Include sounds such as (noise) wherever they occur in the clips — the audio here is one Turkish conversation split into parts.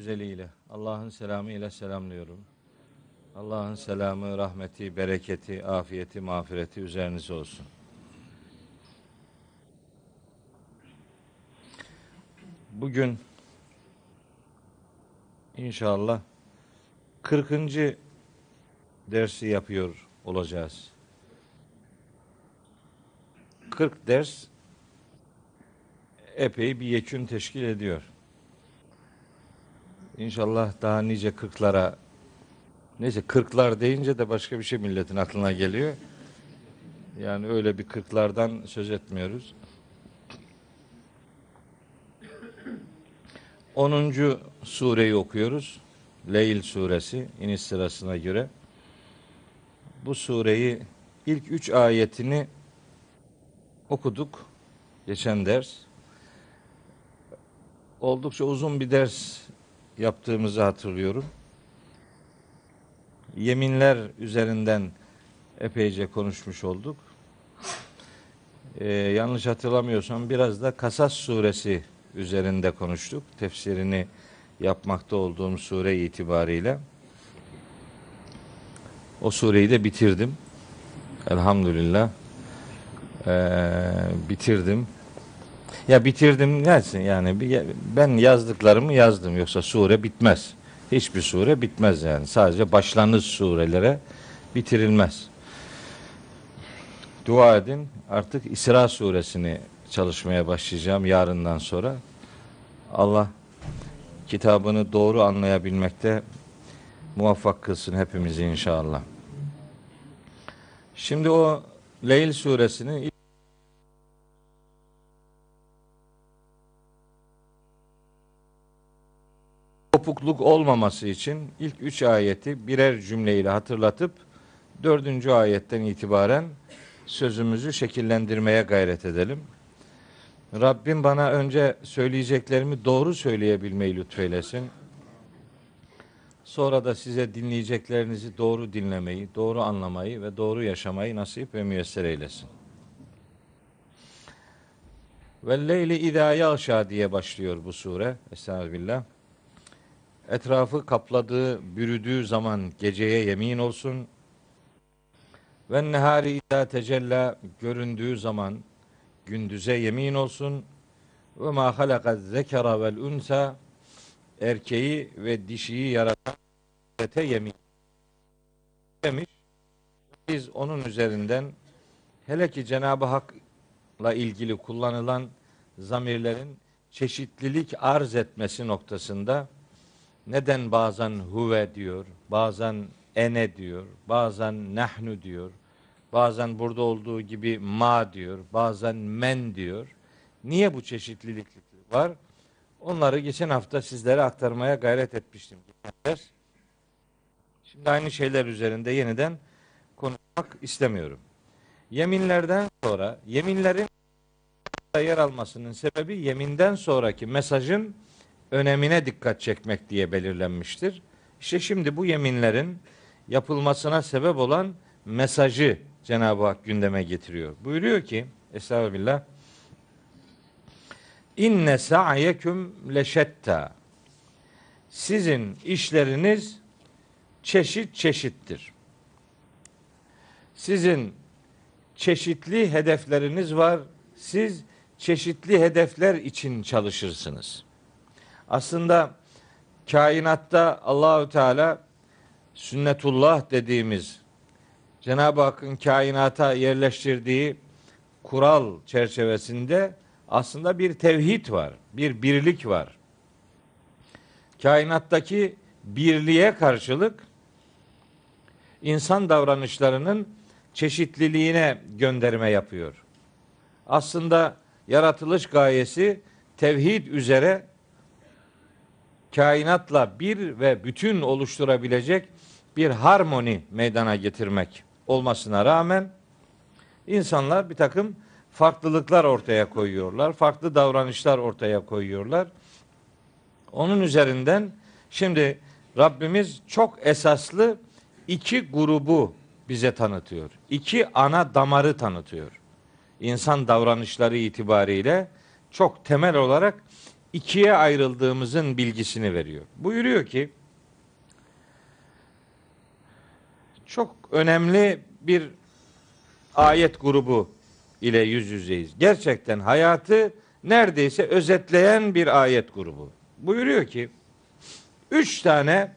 güzeliyle, Allah'ın selamı ile selamlıyorum. Allah'ın selamı, rahmeti, bereketi, afiyeti, mağfireti üzerinize olsun. Bugün inşallah 40. dersi yapıyor olacağız. 40 ders epey bir yekün teşkil ediyor. İnşallah daha nice kırklara neyse kırklar deyince de başka bir şey milletin aklına geliyor. Yani öyle bir kırklardan söz etmiyoruz. Onuncu sureyi okuyoruz. Leyl suresi iniş sırasına göre. Bu sureyi ilk üç ayetini okuduk geçen ders. Oldukça uzun bir ders yaptığımızı hatırlıyorum. Yeminler üzerinden epeyce konuşmuş olduk. Ee, yanlış hatırlamıyorsam biraz da Kasas suresi üzerinde konuştuk. Tefsirini yapmakta olduğum sure itibariyle. O sureyi de bitirdim. Elhamdülillah. Ee, bitirdim. Ya bitirdim dersin yani. Ben yazdıklarımı yazdım. Yoksa sure bitmez. Hiçbir sure bitmez yani. Sadece başlangıç surelere bitirilmez. Dua edin. Artık İsra suresini çalışmaya başlayacağım yarından sonra. Allah kitabını doğru anlayabilmekte muvaffak kılsın hepimizi inşallah. Şimdi o Leyl suresinin kopukluk olmaması için ilk üç ayeti birer cümleyle hatırlatıp dördüncü ayetten itibaren sözümüzü şekillendirmeye gayret edelim. Rabbim bana önce söyleyeceklerimi doğru söyleyebilmeyi lütfeylesin. Sonra da size dinleyeceklerinizi doğru dinlemeyi, doğru anlamayı ve doğru yaşamayı nasip ve müyesser eylesin. Ve leyli idâ yağşâ diye başlıyor bu sure. Estağfirullah etrafı kapladığı, bürüdüğü zaman geceye yemin olsun. Ve nehari izâ tecella göründüğü zaman gündüze yemin olsun. Ve ma halaka zekera vel unsa erkeği ve dişiyi yaratan ete yemin demiş. Biz onun üzerinden hele ki Cenab-ı Hak'la ilgili kullanılan zamirlerin çeşitlilik arz etmesi noktasında neden bazen huve diyor, bazen ene diyor, bazen nehnu diyor, bazen burada olduğu gibi ma diyor, bazen men diyor. Niye bu çeşitlilik var? Onları geçen hafta sizlere aktarmaya gayret etmiştim. Şimdi aynı şeyler üzerinde yeniden konuşmak istemiyorum. Yeminlerden sonra, yeminlerin yer almasının sebebi yeminden sonraki mesajın önemine dikkat çekmek diye belirlenmiştir. İşte şimdi bu yeminlerin yapılmasına sebep olan mesajı Cenab-ı Hak gündeme getiriyor. Buyuruyor ki, Estağfirullah. İnne sa'yeküm leşetta. Sizin işleriniz çeşit çeşittir. Sizin çeşitli hedefleriniz var. Siz çeşitli hedefler için çalışırsınız. Aslında kainatta Allahü Teala sünnetullah dediğimiz Cenab-ı Hakk'ın kainata yerleştirdiği kural çerçevesinde aslında bir tevhid var, bir birlik var. Kainattaki birliğe karşılık insan davranışlarının çeşitliliğine gönderme yapıyor. Aslında yaratılış gayesi tevhid üzere kainatla bir ve bütün oluşturabilecek bir harmoni meydana getirmek olmasına rağmen insanlar bir takım farklılıklar ortaya koyuyorlar. Farklı davranışlar ortaya koyuyorlar. Onun üzerinden şimdi Rabbimiz çok esaslı iki grubu bize tanıtıyor. İki ana damarı tanıtıyor. İnsan davranışları itibariyle çok temel olarak ikiye ayrıldığımızın bilgisini veriyor. Buyuruyor ki çok önemli bir ayet grubu ile yüz yüzeyiz. Gerçekten hayatı neredeyse özetleyen bir ayet grubu. Buyuruyor ki üç tane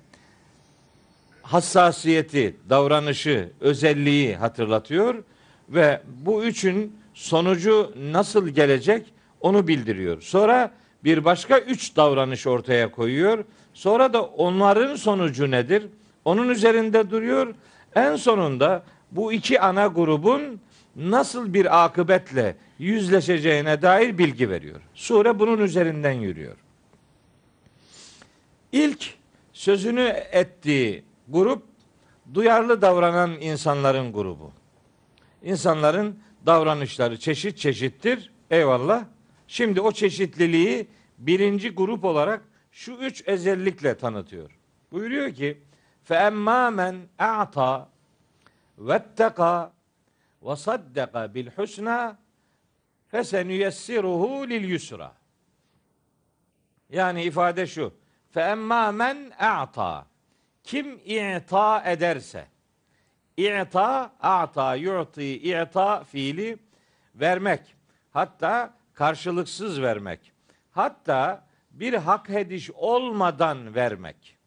hassasiyeti, davranışı, özelliği hatırlatıyor ve bu üçün sonucu nasıl gelecek onu bildiriyor. Sonra bir başka üç davranış ortaya koyuyor. Sonra da onların sonucu nedir? Onun üzerinde duruyor. En sonunda bu iki ana grubun nasıl bir akıbetle yüzleşeceğine dair bilgi veriyor. Sure bunun üzerinden yürüyor. İlk sözünü ettiği grup duyarlı davranan insanların grubu. İnsanların davranışları çeşit çeşittir. Eyvallah. Şimdi o çeşitliliği birinci grup olarak şu üç özellikle tanıtıyor. Buyuruyor ki فَاَمَّا مَنْ اَعْطَى وَاتَّقَى وَصَدَّقَ بِالْحُسْنَى فَسَنُيَسِّرُهُ لِلْيُسْرَى Yani ifade şu. فَاَمَّا مَنْ اَعْطَى Kim i'ta ederse. İ'ta, a'ta, yu'ti, i'ta fiili vermek. Hatta karşılıksız vermek. Hatta bir hak ediş olmadan vermek.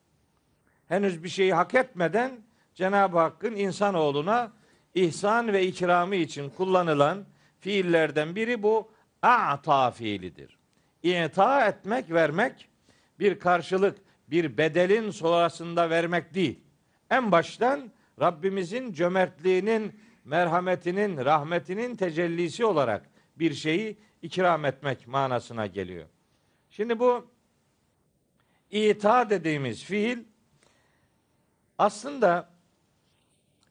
Henüz bir şeyi hak etmeden Cenab-ı Hakk'ın insanoğluna ihsan ve ikramı için kullanılan fiillerden biri bu a'ta fiilidir. İ'ta etmek, vermek bir karşılık, bir bedelin sonrasında vermek değil. En baştan Rabbimizin cömertliğinin, merhametinin, rahmetinin tecellisi olarak bir şeyi ikram etmek manasına geliyor. Şimdi bu ita dediğimiz fiil aslında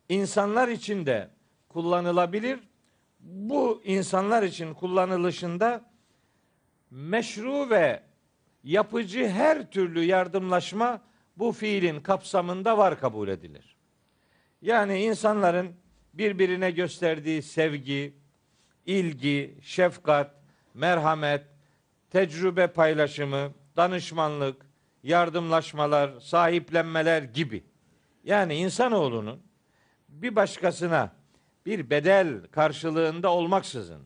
insanlar için de kullanılabilir. Bu insanlar için kullanılışında meşru ve yapıcı her türlü yardımlaşma bu fiilin kapsamında var kabul edilir. Yani insanların birbirine gösterdiği sevgi, ilgi, şefkat, merhamet, tecrübe paylaşımı, danışmanlık, yardımlaşmalar, sahiplenmeler gibi. Yani insanoğlunun bir başkasına bir bedel karşılığında olmaksızın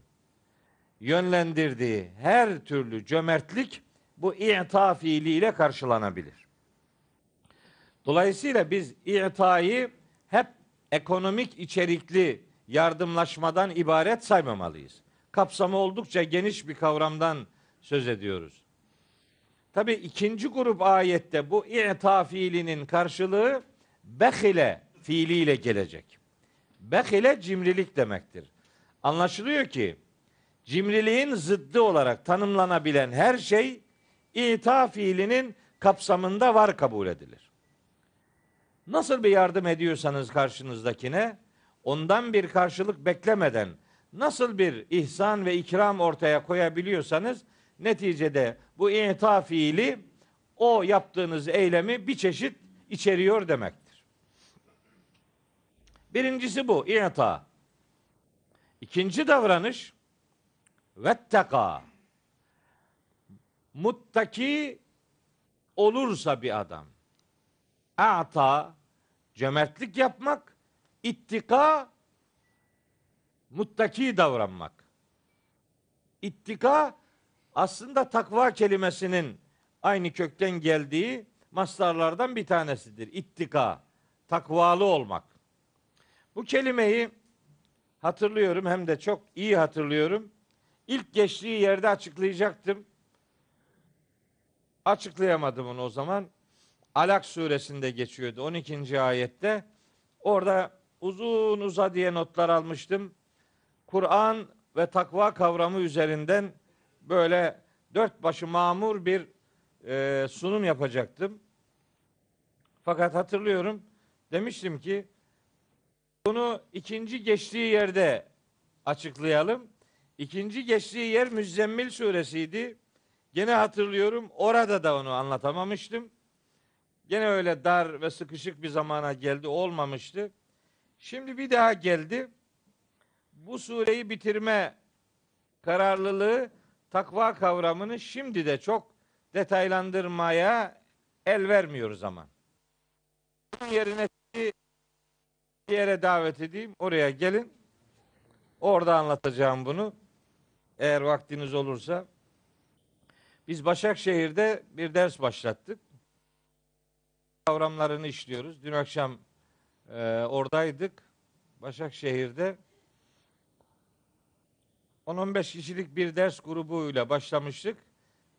yönlendirdiği her türlü cömertlik bu i'ta fiiliyle karşılanabilir. Dolayısıyla biz i'tayı hep ekonomik içerikli yardımlaşmadan ibaret saymamalıyız kapsamı oldukça geniş bir kavramdan söz ediyoruz. Tabi ikinci grup ayette bu i'ta fiilinin karşılığı behile fiiliyle gelecek. Behile cimrilik demektir. Anlaşılıyor ki cimriliğin zıddı olarak tanımlanabilen her şey ita fiilinin kapsamında var kabul edilir. Nasıl bir yardım ediyorsanız karşınızdakine ondan bir karşılık beklemeden nasıl bir ihsan ve ikram ortaya koyabiliyorsanız neticede bu ita fiili o yaptığınız eylemi bir çeşit içeriyor demektir. Birincisi bu ita. İkinci davranış vetteka. Muttaki olursa bir adam. Ata cömertlik yapmak, ittika muttaki davranmak. İttika aslında takva kelimesinin aynı kökten geldiği mastarlardan bir tanesidir. İttika, takvalı olmak. Bu kelimeyi hatırlıyorum hem de çok iyi hatırlıyorum. İlk geçtiği yerde açıklayacaktım. Açıklayamadım onu o zaman. Alak suresinde geçiyordu 12. ayette. Orada uzun uza diye notlar almıştım. Kur'an ve takva kavramı üzerinden böyle dört başı mamur bir e, sunum yapacaktım. Fakat hatırlıyorum demiştim ki bunu ikinci geçtiği yerde açıklayalım. İkinci geçtiği yer Müzzemmil suresiydi. Gene hatırlıyorum orada da onu anlatamamıştım. Gene öyle dar ve sıkışık bir zamana geldi olmamıştı. Şimdi bir daha geldi bu sureyi bitirme kararlılığı takva kavramını şimdi de çok detaylandırmaya el vermiyor zaman. Bunun yerine bir yere davet edeyim. Oraya gelin. Orada anlatacağım bunu. Eğer vaktiniz olursa. Biz Başakşehir'de bir ders başlattık. Kavramlarını işliyoruz. Dün akşam e, oradaydık. Başakşehir'de 10-15 kişilik bir ders grubuyla başlamıştık.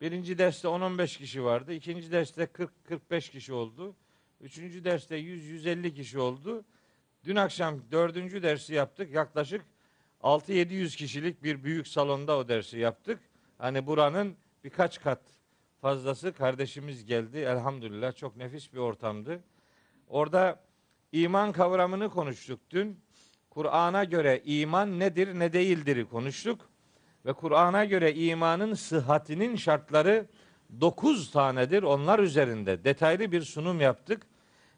Birinci derste 10-15 kişi vardı. ikinci derste 40-45 kişi oldu. Üçüncü derste 100-150 kişi oldu. Dün akşam dördüncü dersi yaptık. Yaklaşık 6-700 kişilik bir büyük salonda o dersi yaptık. Hani buranın birkaç kat fazlası kardeşimiz geldi. Elhamdülillah çok nefis bir ortamdı. Orada iman kavramını konuştuk dün. Kur'an'a göre iman nedir ne değildir konuştuk. Ve Kur'an'a göre imanın sıhhatinin şartları dokuz tanedir. Onlar üzerinde detaylı bir sunum yaptık.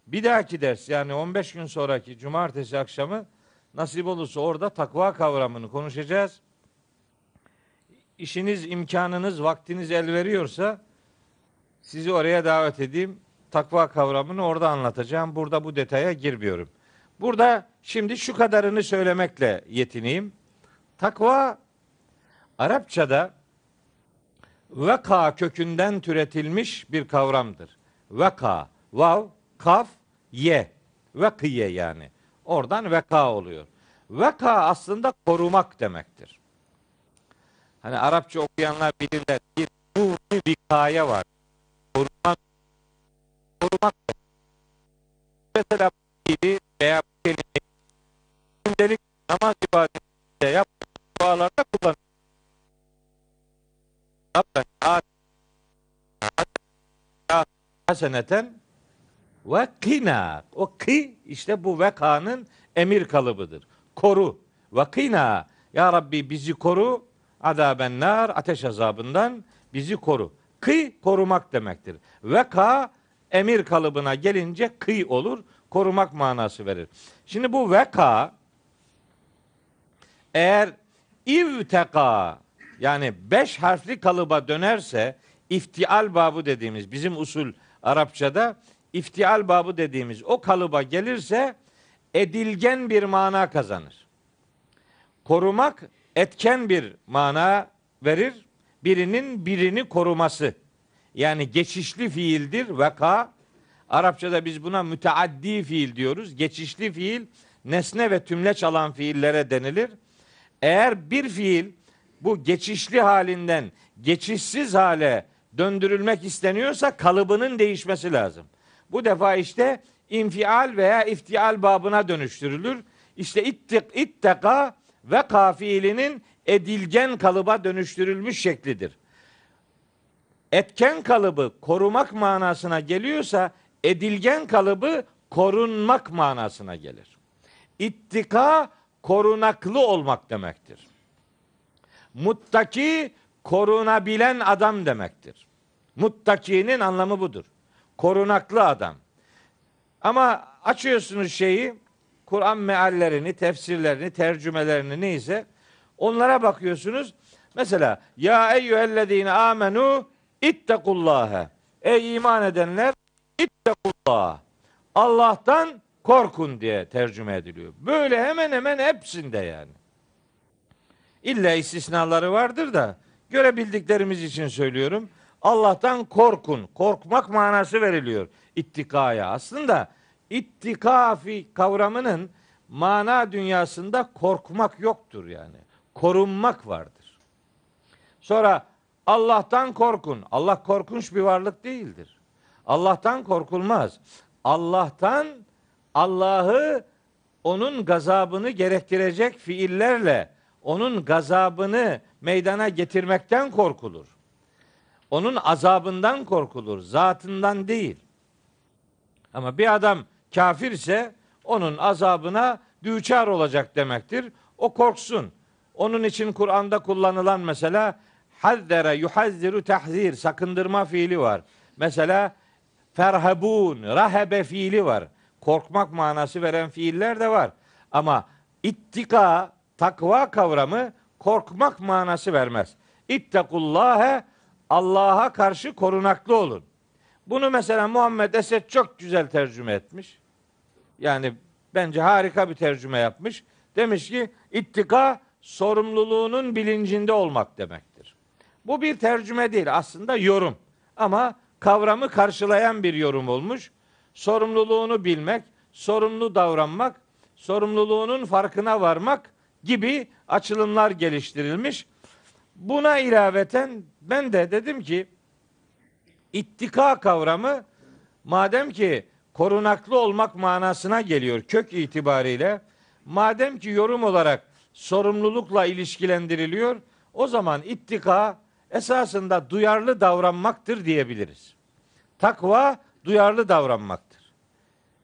Bir dahaki ders yani 15 gün sonraki cumartesi akşamı nasip olursa orada takva kavramını konuşacağız. İşiniz, imkanınız, vaktiniz el veriyorsa sizi oraya davet edeyim. Takva kavramını orada anlatacağım. Burada bu detaya girmiyorum. Burada şimdi şu kadarını söylemekle yetineyim. Takva Arapçada veka kökünden türetilmiş bir kavramdır. Veka, vav, kaf, ye. Vekiye yani. Oradan veka oluyor. Veka aslında korumak demektir. Hani Arapça okuyanlar bilirler. Bir nuru vikaya var. Korumak. Korumak. Mesela dili veya bu kelimeyi gündelik namaz ibadetinde yaptığı dualarda kullanır. Haseneten ve kina. O ki işte bu vekanın emir kalıbıdır. Koru. Ve kina. Ya Rabbi bizi koru. Adabennar ateş azabından bizi koru. Kı korumak demektir. Veka emir kalıbına gelince kıy olur korumak manası verir. Şimdi bu veka eğer ivteka yani beş harfli kalıba dönerse iftial babu dediğimiz bizim usul Arapçada iftial babu dediğimiz o kalıba gelirse edilgen bir mana kazanır. Korumak etken bir mana verir. Birinin birini koruması. Yani geçişli fiildir veka Arapçada biz buna müteaddi fiil diyoruz. Geçişli fiil nesne ve tümleç alan fiillere denilir. Eğer bir fiil bu geçişli halinden geçişsiz hale döndürülmek isteniyorsa kalıbının değişmesi lazım. Bu defa işte infial veya iftial babına dönüştürülür. İşte ittik, itteka ve kafiilinin edilgen kalıba dönüştürülmüş şeklidir. Etken kalıbı korumak manasına geliyorsa edilgen kalıbı korunmak manasına gelir. İttika korunaklı olmak demektir. Muttaki korunabilen adam demektir. Muttakinin anlamı budur. Korunaklı adam. Ama açıyorsunuz şeyi, Kur'an meallerini, tefsirlerini, tercümelerini neyse onlara bakıyorsunuz. Mesela ya eyyühellezine amenu ittakullâhe. Ey iman edenler İttekullah. Allah'tan korkun diye tercüme ediliyor. Böyle hemen hemen hepsinde yani. İlla istisnaları vardır da görebildiklerimiz için söylüyorum. Allah'tan korkun. Korkmak manası veriliyor ittikaya. Aslında ittikafi kavramının mana dünyasında korkmak yoktur yani. Korunmak vardır. Sonra Allah'tan korkun. Allah korkunç bir varlık değildir. Allah'tan korkulmaz. Allah'tan Allah'ı onun gazabını gerektirecek fiillerle onun gazabını meydana getirmekten korkulur. Onun azabından korkulur, zatından değil. Ama bir adam kafir ise onun azabına düçar olacak demektir. O korksun. Onun için Kur'an'da kullanılan mesela hazzere yuhazziru tahzir sakındırma fiili var. Mesela Ferhebun, rahebe fiili var. Korkmak manası veren fiiller de var. Ama ittika, takva kavramı korkmak manası vermez. İttakullâhe, Allah'a karşı korunaklı olun. Bunu mesela Muhammed Esed çok güzel tercüme etmiş. Yani bence harika bir tercüme yapmış. Demiş ki ittika sorumluluğunun bilincinde olmak demektir. Bu bir tercüme değil aslında yorum. Ama kavramı karşılayan bir yorum olmuş. Sorumluluğunu bilmek, sorumlu davranmak, sorumluluğunun farkına varmak gibi açılımlar geliştirilmiş. Buna ilaveten ben de dedim ki ittika kavramı madem ki korunaklı olmak manasına geliyor kök itibariyle. Madem ki yorum olarak sorumlulukla ilişkilendiriliyor, o zaman ittika esasında duyarlı davranmaktır diyebiliriz. Takva duyarlı davranmaktır.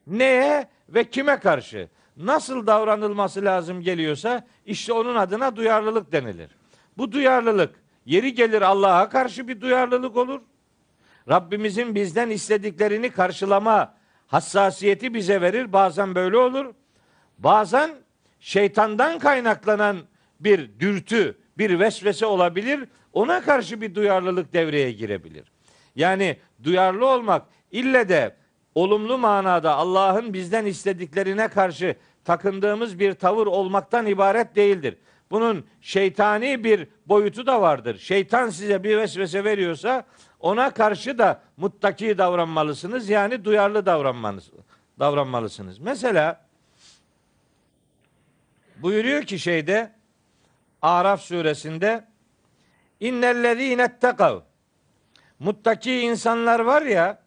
Neye ve kime karşı nasıl davranılması lazım geliyorsa işte onun adına duyarlılık denilir. Bu duyarlılık yeri gelir Allah'a karşı bir duyarlılık olur. Rabbimizin bizden istediklerini karşılama hassasiyeti bize verir. Bazen böyle olur. Bazen şeytandan kaynaklanan bir dürtü, bir vesvese olabilir ona karşı bir duyarlılık devreye girebilir. Yani duyarlı olmak ille de olumlu manada Allah'ın bizden istediklerine karşı takındığımız bir tavır olmaktan ibaret değildir. Bunun şeytani bir boyutu da vardır. Şeytan size bir vesvese veriyorsa ona karşı da muttaki davranmalısınız. Yani duyarlı davranmanız, davranmalısınız. Mesela buyuruyor ki şeyde Araf suresinde İnnellezîne tekav. Muttaki insanlar var ya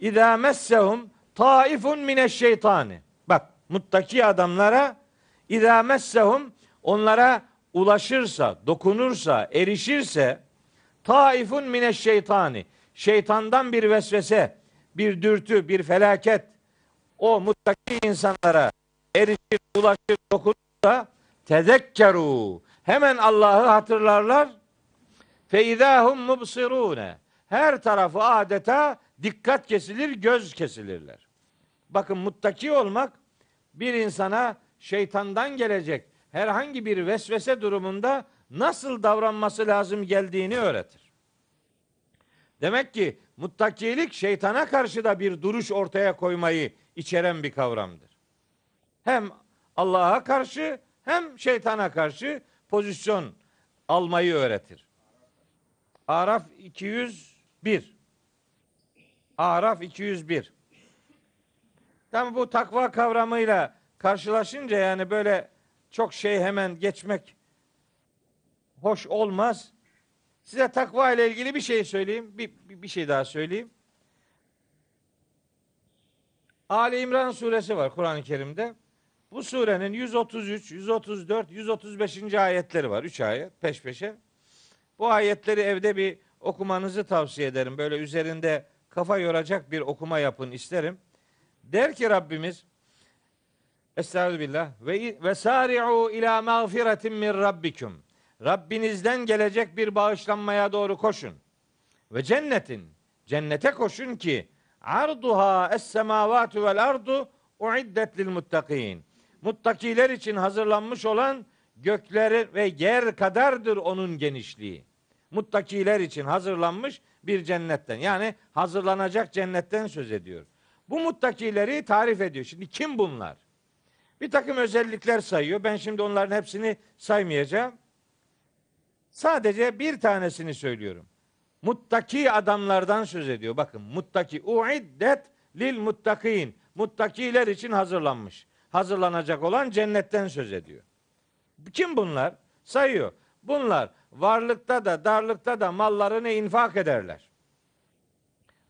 İzâ messehum taifun mineşşeytani. Bak muttaki adamlara İzâ messehum onlara ulaşırsa, dokunursa, erişirse taifun mineşşeytani. Şeytandan bir vesvese, bir dürtü, bir felaket o muttaki insanlara erişir, ulaşır, dokunursa tezekkeru. Hemen Allah'ı hatırlarlar Feizahum mubsirune. Her tarafı adeta dikkat kesilir, göz kesilirler. Bakın muttaki olmak bir insana şeytandan gelecek herhangi bir vesvese durumunda nasıl davranması lazım geldiğini öğretir. Demek ki muttakilik şeytana karşı da bir duruş ortaya koymayı içeren bir kavramdır. Hem Allah'a karşı hem şeytana karşı pozisyon almayı öğretir. Araf 201. Araf 201. Tabi bu takva kavramıyla karşılaşınca yani böyle çok şey hemen geçmek hoş olmaz. Size takva ile ilgili bir şey söyleyeyim. Bir, bir, bir şey daha söyleyeyim. Ali İmran suresi var Kur'an-ı Kerim'de. Bu surenin 133, 134, 135. ayetleri var. 3 ayet peş peşe. Bu ayetleri evde bir okumanızı tavsiye ederim. Böyle üzerinde kafa yoracak bir okuma yapın isterim. Der ki Rabbimiz Estağfirullah ve ve sari'u ila mağfiretin min rabbikum. Rabbinizden gelecek bir bağışlanmaya doğru koşun. Ve cennetin cennete koşun ki arduha es semavatu vel ardu uiddet lil muttakin. Muttakiler için hazırlanmış olan gökler ve yer kadardır onun genişliği muttakiler için hazırlanmış bir cennetten. Yani hazırlanacak cennetten söz ediyor. Bu muttakileri tarif ediyor. Şimdi kim bunlar? Bir takım özellikler sayıyor. Ben şimdi onların hepsini saymayacağım. Sadece bir tanesini söylüyorum. Muttaki adamlardan söz ediyor. Bakın muttaki uiddet lil muttakin. Muttakiler için hazırlanmış. Hazırlanacak olan cennetten söz ediyor. Kim bunlar? Sayıyor. Bunlar varlıkta da darlıkta da mallarını infak ederler.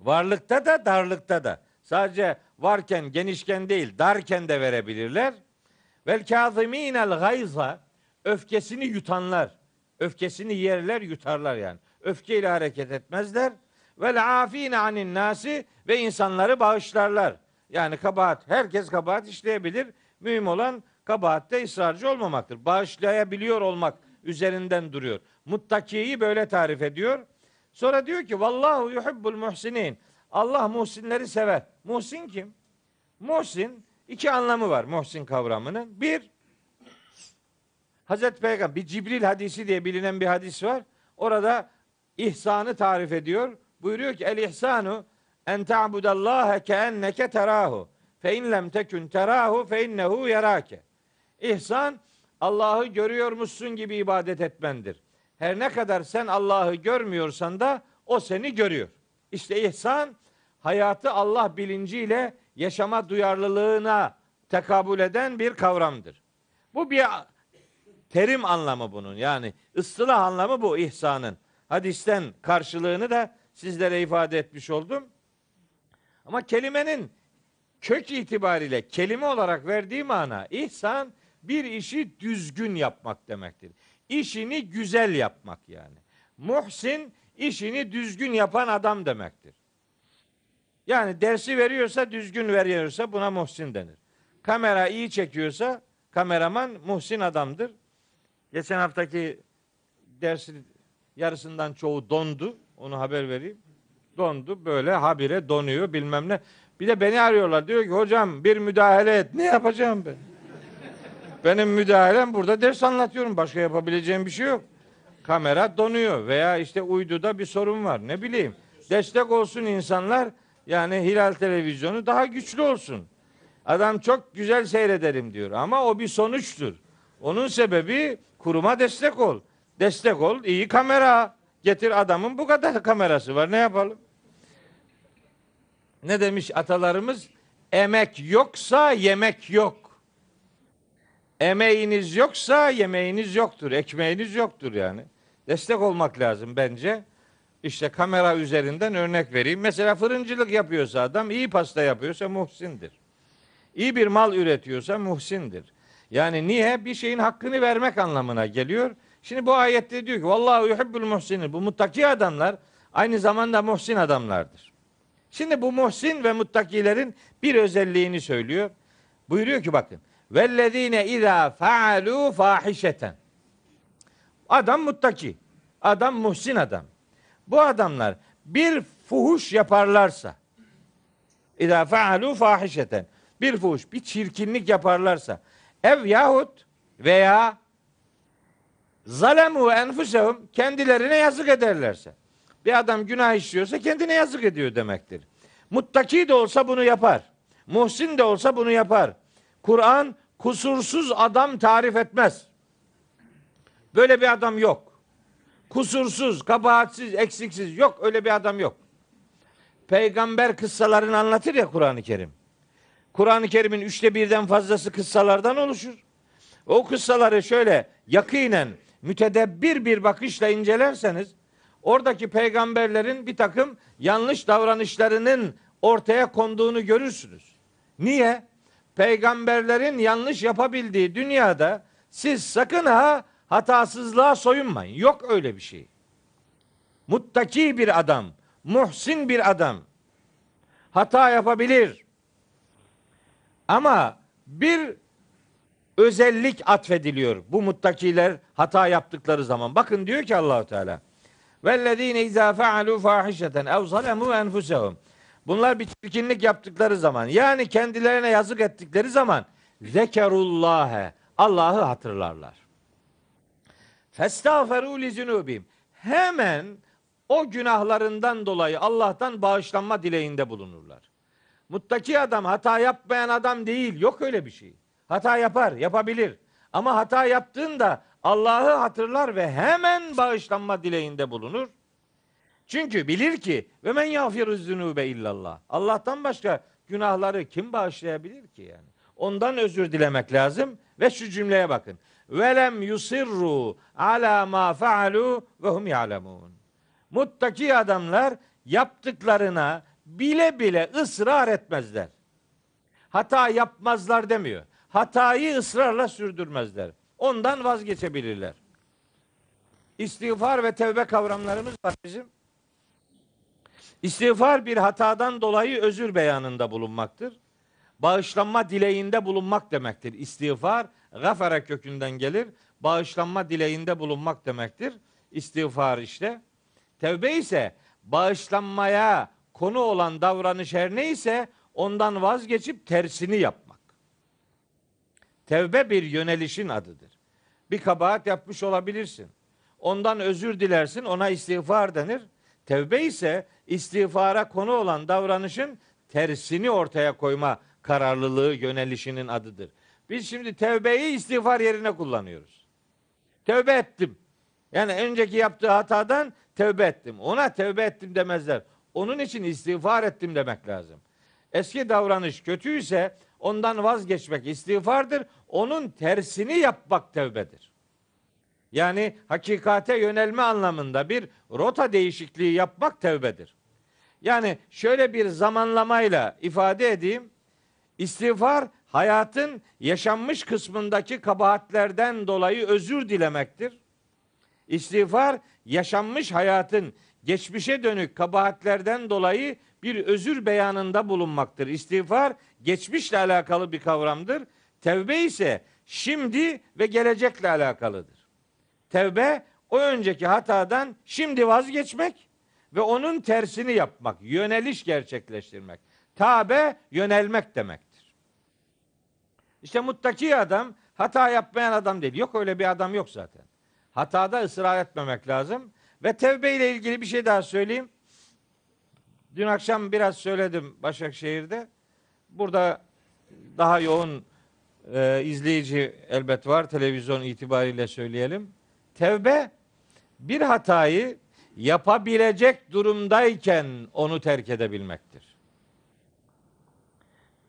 Varlıkta da darlıkta da sadece varken genişken değil darken de verebilirler. Vel kâzimînel gayza öfkesini yutanlar. Öfkesini yerler yutarlar yani. Öfkeyle hareket etmezler. Vel afîne anin nasi ve insanları bağışlarlar. Yani kabahat, herkes kabahat işleyebilir. Mühim olan kabahatte ısrarcı olmamaktır. Bağışlayabiliyor olmak üzerinden duruyor. Muttakiyi böyle tarif ediyor. Sonra diyor ki vallahu yuhibbul muhsinin. Allah muhsinleri sever. Muhsin kim? Muhsin iki anlamı var muhsin kavramının. Bir Hazreti Peygamber bir Cibril hadisi diye bilinen bir hadis var. Orada ihsanı tarif ediyor. Buyuruyor ki el ihsanu en ta'budallaha keenneke terahu fe in lem tekun terahu fe innehu yerake. İhsan Allah'ı görüyormuşsun gibi ibadet etmendir. Her ne kadar sen Allah'ı görmüyorsan da o seni görüyor. İşte ihsan hayatı Allah bilinciyle yaşama duyarlılığına tekabül eden bir kavramdır. Bu bir terim anlamı bunun. Yani ıslah anlamı bu ihsanın. Hadisten karşılığını da sizlere ifade etmiş oldum. Ama kelimenin kök itibariyle kelime olarak verdiği mana ihsan bir işi düzgün yapmak demektir. İşini güzel yapmak yani. Muhsin işini düzgün yapan adam demektir. Yani dersi veriyorsa düzgün veriyorsa buna muhsin denir. Kamera iyi çekiyorsa kameraman muhsin adamdır. Geçen haftaki dersin yarısından çoğu dondu. Onu haber vereyim. Dondu böyle habire donuyor bilmem ne. Bir de beni arıyorlar diyor ki hocam bir müdahale et. Ne yapacağım ben? Benim müdahalem burada ders anlatıyorum. Başka yapabileceğim bir şey yok. Kamera donuyor veya işte uyduda bir sorun var. Ne bileyim. Destek olsun insanlar. Yani Hilal Televizyonu daha güçlü olsun. Adam çok güzel seyrederim diyor ama o bir sonuçtur. Onun sebebi kuruma destek ol. Destek ol, iyi kamera. Getir adamın bu kadar kamerası var. Ne yapalım? Ne demiş atalarımız? Emek yoksa yemek yok. Emeğiniz yoksa yemeğiniz yoktur, ekmeğiniz yoktur yani. Destek olmak lazım bence. İşte kamera üzerinden örnek vereyim. Mesela fırıncılık yapıyorsa adam iyi pasta yapıyorsa muhsindir. İyi bir mal üretiyorsa muhsindir. Yani niye? Bir şeyin hakkını vermek anlamına geliyor. Şimdi bu ayette diyor ki Vallahu yuhibbul muhsinin. Bu muttaki adamlar aynı zamanda muhsin adamlardır. Şimdi bu muhsin ve muttakilerin bir özelliğini söylüyor. Buyuruyor ki bakın Vellezine izâ fa'alû fâhişeten. Adam muttaki. Adam muhsin adam. Bu adamlar bir fuhuş yaparlarsa İzâ fa'alû fâhişeten. Bir fuhuş, bir çirkinlik yaparlarsa ev yahut veya zalemu enfusehum kendilerine yazık ederlerse. Bir adam günah işliyorsa kendine yazık ediyor demektir. Muttaki de olsa bunu yapar. Muhsin de olsa bunu yapar. Kur'an kusursuz adam tarif etmez. Böyle bir adam yok. Kusursuz, kabahatsiz, eksiksiz yok. Öyle bir adam yok. Peygamber kıssalarını anlatır ya Kur'an-ı Kerim. Kur'an-ı Kerim'in üçte birden fazlası kıssalardan oluşur. O kıssaları şöyle yakinen, mütedebbir bir bakışla incelerseniz oradaki peygamberlerin bir takım yanlış davranışlarının ortaya konduğunu görürsünüz. Niye? peygamberlerin yanlış yapabildiği dünyada siz sakın ha hatasızlığa soyunmayın. Yok öyle bir şey. Muttaki bir adam, muhsin bir adam hata yapabilir. Ama bir özellik atfediliyor bu muttakiler hata yaptıkları zaman. Bakın diyor ki Allahu Teala. Vellezine izâ fe'alû fâhişeten ev zalemû enfusehum. Bunlar bir çirkinlik yaptıkları zaman yani kendilerine yazık ettikleri zaman zekerullah'e Allah'ı hatırlarlar. Festağferû li zünûbim. Hemen o günahlarından dolayı Allah'tan bağışlanma dileğinde bulunurlar. Muttaki adam hata yapmayan adam değil. Yok öyle bir şey. Hata yapar, yapabilir. Ama hata yaptığında Allah'ı hatırlar ve hemen bağışlanma dileğinde bulunur. Çünkü bilir ki ve men yağfiruz zunube illallah. Allah'tan başka günahları kim bağışlayabilir ki yani? Ondan özür dilemek lazım ve şu cümleye bakın. Velem yusirru ala ma faalu ve hum ya'lemun. Muttaki adamlar yaptıklarına bile bile ısrar etmezler. Hata yapmazlar demiyor. Hatayı ısrarla sürdürmezler. Ondan vazgeçebilirler. İstiğfar ve tevbe kavramlarımız var bizim. İstiğfar bir hatadan dolayı özür beyanında bulunmaktır. Bağışlanma dileğinde bulunmak demektir. İstiğfar gafara kökünden gelir. Bağışlanma dileğinde bulunmak demektir. İstiğfar işte. Tevbe ise bağışlanmaya konu olan davranış her neyse ondan vazgeçip tersini yapmak. Tevbe bir yönelişin adıdır. Bir kabahat yapmış olabilirsin. Ondan özür dilersin, ona istiğfar denir. Tevbe ise istiğfara konu olan davranışın tersini ortaya koyma kararlılığı yönelişinin adıdır. Biz şimdi tevbeyi istiğfar yerine kullanıyoruz. Tevbe ettim. Yani önceki yaptığı hatadan tevbe ettim. Ona tevbe ettim demezler. Onun için istiğfar ettim demek lazım. Eski davranış kötüyse ondan vazgeçmek istiğfardır. Onun tersini yapmak tevbedir. Yani hakikate yönelme anlamında bir rota değişikliği yapmak tevbedir. Yani şöyle bir zamanlamayla ifade edeyim. İstiğfar hayatın yaşanmış kısmındaki kabahatlerden dolayı özür dilemektir. İstiğfar yaşanmış hayatın geçmişe dönük kabahatlerden dolayı bir özür beyanında bulunmaktır. İstiğfar geçmişle alakalı bir kavramdır. Tevbe ise şimdi ve gelecekle alakalıdır. Tevbe o önceki hatadan şimdi vazgeçmek, ve onun tersini yapmak, yöneliş gerçekleştirmek. Tabe yönelmek demektir. İşte muttaki adam hata yapmayan adam değil. Yok öyle bir adam yok zaten. Hatada ısrar etmemek lazım. Ve tevbe ile ilgili bir şey daha söyleyeyim. Dün akşam biraz söyledim Başakşehir'de. Burada daha yoğun e, izleyici elbet var televizyon itibariyle söyleyelim. Tevbe bir hatayı yapabilecek durumdayken onu terk edebilmektir.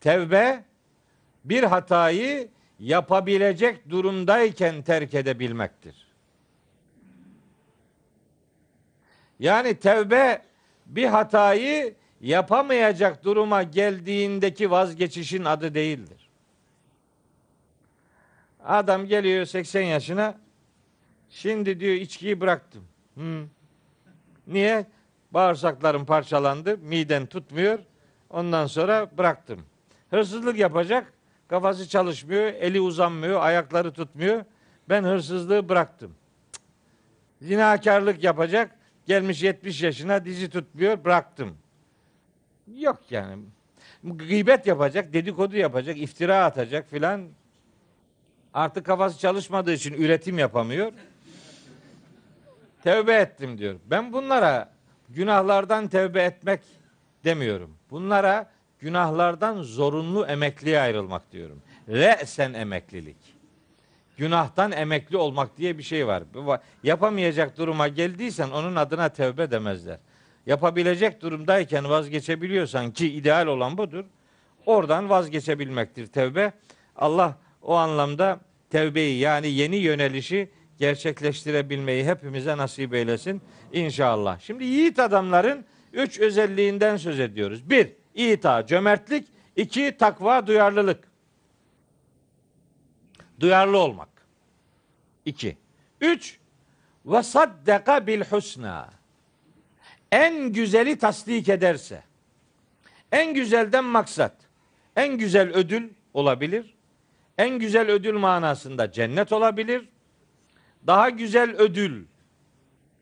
Tevbe bir hatayı yapabilecek durumdayken terk edebilmektir. Yani tevbe bir hatayı yapamayacak duruma geldiğindeki vazgeçişin adı değildir. Adam geliyor 80 yaşına. Şimdi diyor içkiyi bıraktım. Hı. Niye? Bağırsaklarım parçalandı, miden tutmuyor. Ondan sonra bıraktım. Hırsızlık yapacak, kafası çalışmıyor, eli uzanmıyor, ayakları tutmuyor. Ben hırsızlığı bıraktım. Cık. Zinakarlık yapacak, gelmiş 70 yaşına dizi tutmuyor, bıraktım. Yok yani. Gıybet yapacak, dedikodu yapacak, iftira atacak filan. Artık kafası çalışmadığı için üretim yapamıyor. Tevbe ettim diyor. Ben bunlara günahlardan tevbe etmek demiyorum. Bunlara günahlardan zorunlu emekliye ayrılmak diyorum. Re'sen emeklilik. Günahtan emekli olmak diye bir şey var. Yapamayacak duruma geldiysen onun adına tevbe demezler. Yapabilecek durumdayken vazgeçebiliyorsan ki ideal olan budur. Oradan vazgeçebilmektir tevbe. Allah o anlamda tevbeyi yani yeni yönelişi gerçekleştirebilmeyi hepimize nasip eylesin inşallah. Şimdi yiğit adamların üç özelliğinden söz ediyoruz. Bir, ita, cömertlik. iki takva, duyarlılık. Duyarlı olmak. İki. Üç, ve saddeka bil husna. En güzeli tasdik ederse. En güzelden maksat. En güzel ödül olabilir. En güzel ödül manasında cennet olabilir daha güzel ödül,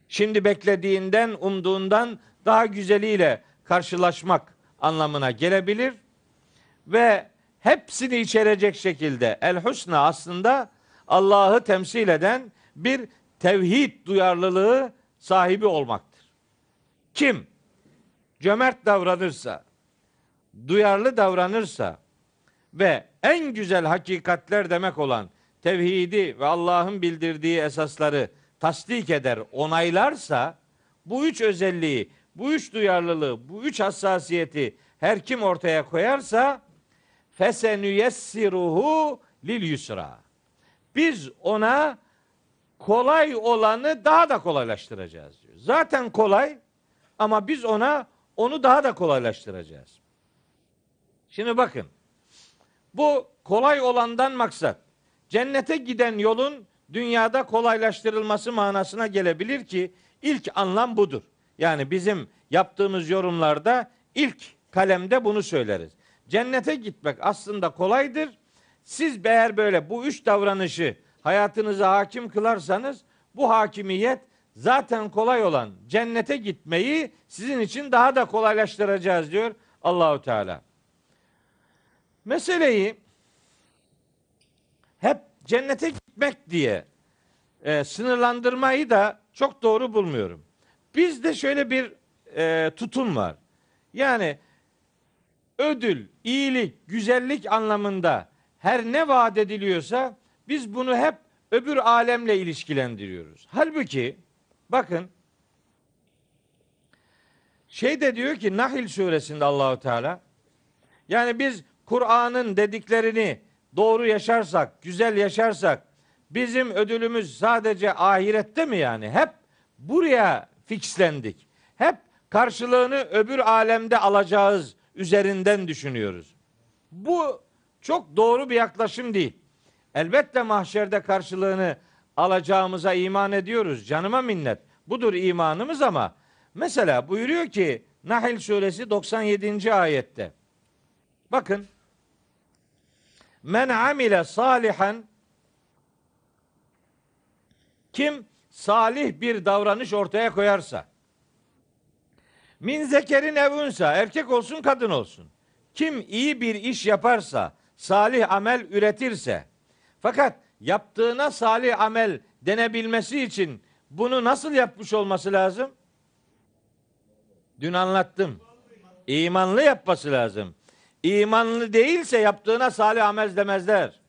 şimdi beklediğinden, umduğundan daha güzeliyle karşılaşmak anlamına gelebilir ve hepsini içerecek şekilde el husna aslında Allah'ı temsil eden bir tevhid duyarlılığı sahibi olmaktır. Kim cömert davranırsa, duyarlı davranırsa ve en güzel hakikatler demek olan tevhidi ve Allah'ın bildirdiği esasları tasdik eder, onaylarsa bu üç özelliği, bu üç duyarlılığı, bu üç hassasiyeti her kim ortaya koyarsa fesenüyessiruhu lil yusra. Biz ona kolay olanı daha da kolaylaştıracağız diyor. Zaten kolay ama biz ona onu daha da kolaylaştıracağız. Şimdi bakın. Bu kolay olandan maksat cennete giden yolun dünyada kolaylaştırılması manasına gelebilir ki ilk anlam budur. Yani bizim yaptığımız yorumlarda ilk kalemde bunu söyleriz. Cennete gitmek aslında kolaydır. Siz eğer böyle bu üç davranışı hayatınıza hakim kılarsanız bu hakimiyet zaten kolay olan cennete gitmeyi sizin için daha da kolaylaştıracağız diyor Allahu Teala. Meseleyi hep cennete gitmek diye e, sınırlandırmayı da çok doğru bulmuyorum. Bizde şöyle bir e, tutum var. Yani ödül, iyilik, güzellik anlamında her ne vaat ediliyorsa biz bunu hep öbür alemle ilişkilendiriyoruz. Halbuki bakın şey de diyor ki Nahil suresinde Allahu Teala yani biz Kur'an'ın dediklerini doğru yaşarsak, güzel yaşarsak bizim ödülümüz sadece ahirette mi yani? Hep buraya fixlendik. Hep karşılığını öbür alemde alacağız üzerinden düşünüyoruz. Bu çok doğru bir yaklaşım değil. Elbette mahşerde karşılığını alacağımıza iman ediyoruz. Canıma minnet. Budur imanımız ama mesela buyuruyor ki Nahl suresi 97. ayette. Bakın Men amile salihen kim salih bir davranış ortaya koyarsa min zekerin evunsa erkek olsun kadın olsun kim iyi bir iş yaparsa salih amel üretirse fakat yaptığına salih amel denebilmesi için bunu nasıl yapmış olması lazım? Dün anlattım. İmanlı yapması lazım. İmanlı değilse yaptığına salih amel demezler.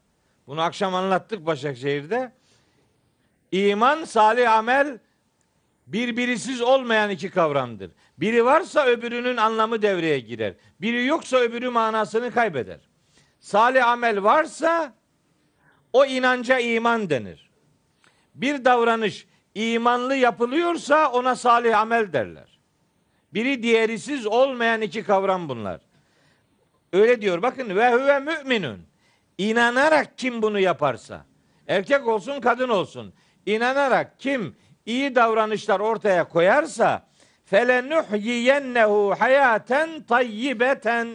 Bunu akşam anlattık Başakşehir'de. İman, salih amel birbirisiz olmayan iki kavramdır. Biri varsa öbürünün anlamı devreye girer. Biri yoksa öbürü manasını kaybeder. Salih amel varsa o inanca iman denir. Bir davranış imanlı yapılıyorsa ona salih amel derler. Biri diğerisiz olmayan iki kavram bunlar. Öyle diyor bakın ve huve müminun. İnanarak kim bunu yaparsa. Erkek olsun kadın olsun. İnanarak kim iyi davranışlar ortaya koyarsa felenuhyiyennehu hayaten tayyibeten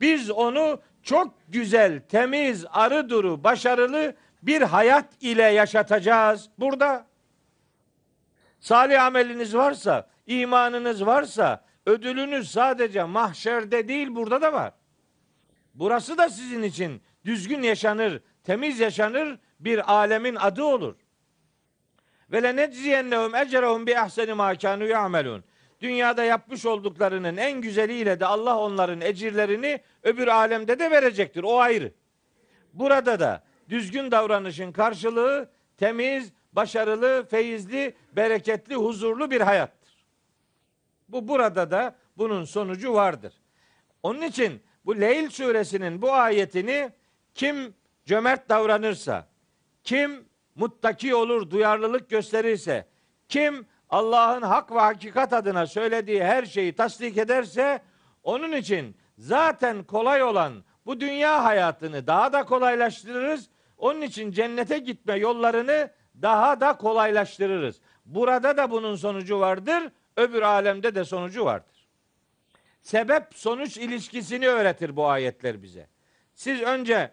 biz onu çok güzel, temiz, arı duru, başarılı bir hayat ile yaşatacağız. Burada salih ameliniz varsa, imanınız varsa, Ödülünüz sadece mahşerde değil burada da var. Burası da sizin için düzgün yaşanır, temiz yaşanır bir alemin adı olur. Ve le necziyennehum ecrehum bi ahseni ma kanu ya'melun. Dünyada yapmış olduklarının en güzeliyle de Allah onların ecirlerini öbür alemde de verecektir. O ayrı. Burada da düzgün davranışın karşılığı temiz, başarılı, feyizli, bereketli, huzurlu bir hayat. Bu burada da bunun sonucu vardır. Onun için bu Leyl suresinin bu ayetini kim cömert davranırsa, kim muttaki olur, duyarlılık gösterirse, kim Allah'ın hak ve hakikat adına söylediği her şeyi tasdik ederse onun için zaten kolay olan bu dünya hayatını daha da kolaylaştırırız. Onun için cennete gitme yollarını daha da kolaylaştırırız. Burada da bunun sonucu vardır öbür alemde de sonucu vardır. Sebep sonuç ilişkisini öğretir bu ayetler bize. Siz önce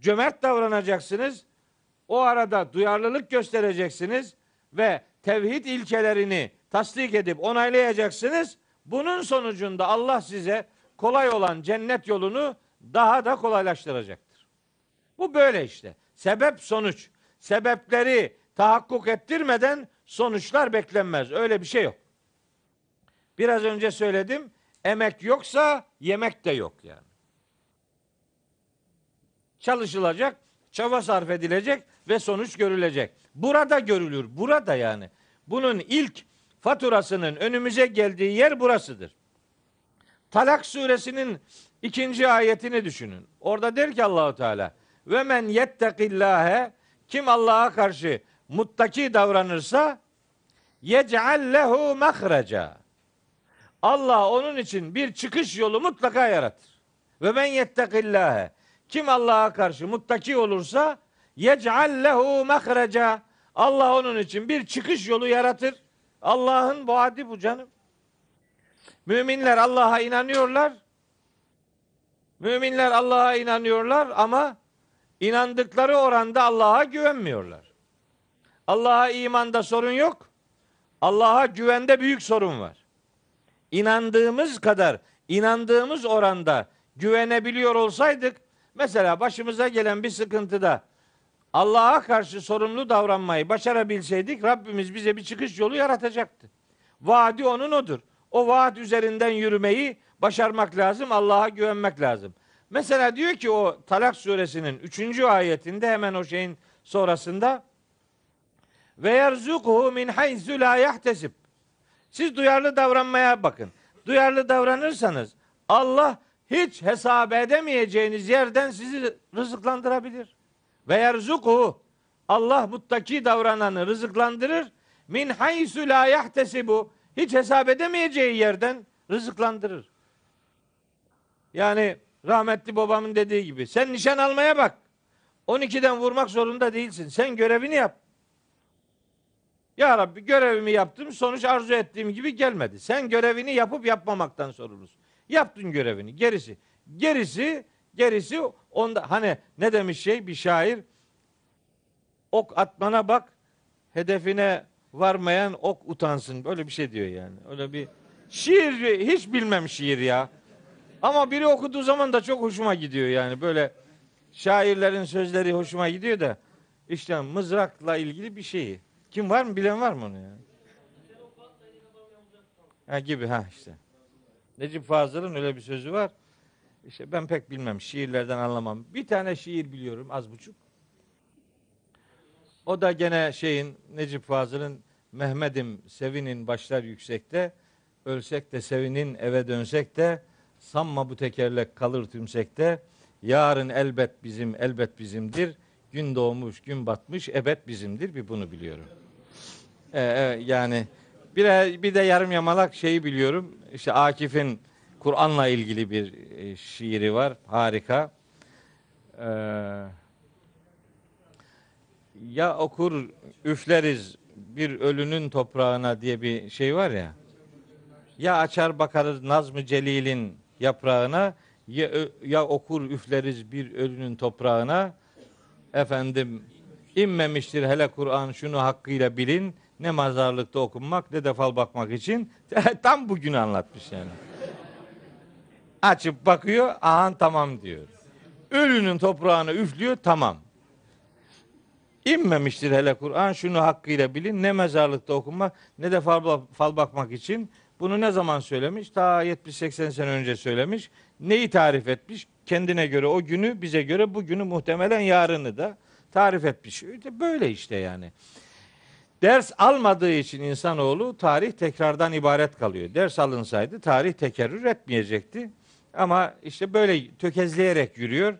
cömert davranacaksınız. O arada duyarlılık göstereceksiniz ve tevhid ilkelerini tasdik edip onaylayacaksınız. Bunun sonucunda Allah size kolay olan cennet yolunu daha da kolaylaştıracaktır. Bu böyle işte. Sebep sonuç. Sebepleri tahakkuk ettirmeden sonuçlar beklenmez. Öyle bir şey yok. Biraz önce söyledim. Emek yoksa yemek de yok yani. Çalışılacak, çaba sarf edilecek ve sonuç görülecek. Burada görülür. Burada yani. Bunun ilk faturasının önümüze geldiği yer burasıdır. Talak suresinin ikinci ayetini düşünün. Orada der ki Allahu Teala ve men yettekillâhe kim Allah'a karşı muttaki davranırsa yec'al lehu mahreca. Allah onun için bir çıkış yolu mutlaka yaratır. Ve ben yettekillâhe. Kim Allah'a karşı muttaki olursa yec'al lehu mehreca. Allah onun için bir çıkış yolu yaratır. Allah'ın bu adi bu canım. Müminler Allah'a inanıyorlar. Müminler Allah'a inanıyorlar ama inandıkları oranda Allah'a güvenmiyorlar. Allah'a imanda sorun yok. Allah'a güvende büyük sorun var inandığımız kadar, inandığımız oranda güvenebiliyor olsaydık mesela başımıza gelen bir sıkıntıda Allah'a karşı sorumlu davranmayı başarabilseydik Rabbimiz bize bir çıkış yolu yaratacaktı. Vaadi onun odur. O vaat üzerinden yürümeyi başarmak lazım, Allah'a güvenmek lazım. Mesela diyor ki o Talak suresinin 3. ayetinde hemen o şeyin sonrasında ve yerzukuhu min hayzu la yahtesib. Siz duyarlı davranmaya bakın. Duyarlı davranırsanız Allah hiç hesap edemeyeceğiniz yerden sizi rızıklandırabilir. Ve yerzuku Allah muttaki davrananı rızıklandırır. Min haysu la yahtesibu hiç hesap edemeyeceği yerden rızıklandırır. Yani rahmetli babamın dediği gibi sen nişan almaya bak. 12'den vurmak zorunda değilsin. Sen görevini yap. Ya Rabbi görevimi yaptım sonuç arzu ettiğim gibi gelmedi. Sen görevini yapıp yapmamaktan sorumlusun. Yaptın görevini gerisi. Gerisi gerisi onda hani ne demiş şey bir şair ok atmana bak hedefine varmayan ok utansın. Böyle bir şey diyor yani. Öyle bir şiir hiç bilmem şiir ya. Ama biri okuduğu zaman da çok hoşuma gidiyor yani. Böyle şairlerin sözleri hoşuma gidiyor da işte mızrakla ilgili bir şeyi. Kim var mı? Bilen var mı onu ya? Ha gibi ha işte. Necip Fazıl'ın öyle bir sözü var. İşte ben pek bilmem. Şiirlerden anlamam. Bir tane şiir biliyorum az buçuk. O da gene şeyin Necip Fazıl'ın Mehmet'im sevinin başlar yüksekte. Ölsek de sevinin eve dönsek de sanma bu tekerlek kalır tümsekte. Yarın elbet bizim elbet bizimdir. Gün doğmuş gün batmış ebet bizimdir. Bir bunu biliyorum. Ee, yani bir, bir de yarım yamalak şeyi biliyorum. İşte Akif'in Kur'an'la ilgili bir e, şiiri var. Harika. Ee, ya okur üfleriz bir ölünün toprağına diye bir şey var ya. Ya açar bakarız nazm Celil'in yaprağına ya, ya okur üfleriz bir ölünün toprağına efendim inmemiştir hele Kur'an şunu hakkıyla bilin ne mazarlıkta okunmak ne defal bakmak için (laughs) tam bugün anlatmış yani. Açıp bakıyor, ahan tamam diyor. Ölünün toprağını üflüyor, tamam. İnmemiştir hele Kur'an şunu hakkıyla bilin. Ne mezarlıkta okunmak ne de fal, fal bakmak için. Bunu ne zaman söylemiş? Ta 70-80 sene önce söylemiş. Neyi tarif etmiş? Kendine göre o günü, bize göre bugünü muhtemelen yarını da tarif etmiş. Böyle işte yani. Ders almadığı için insanoğlu tarih tekrardan ibaret kalıyor. Ders alınsaydı tarih tekerrür etmeyecekti. Ama işte böyle tökezleyerek yürüyor.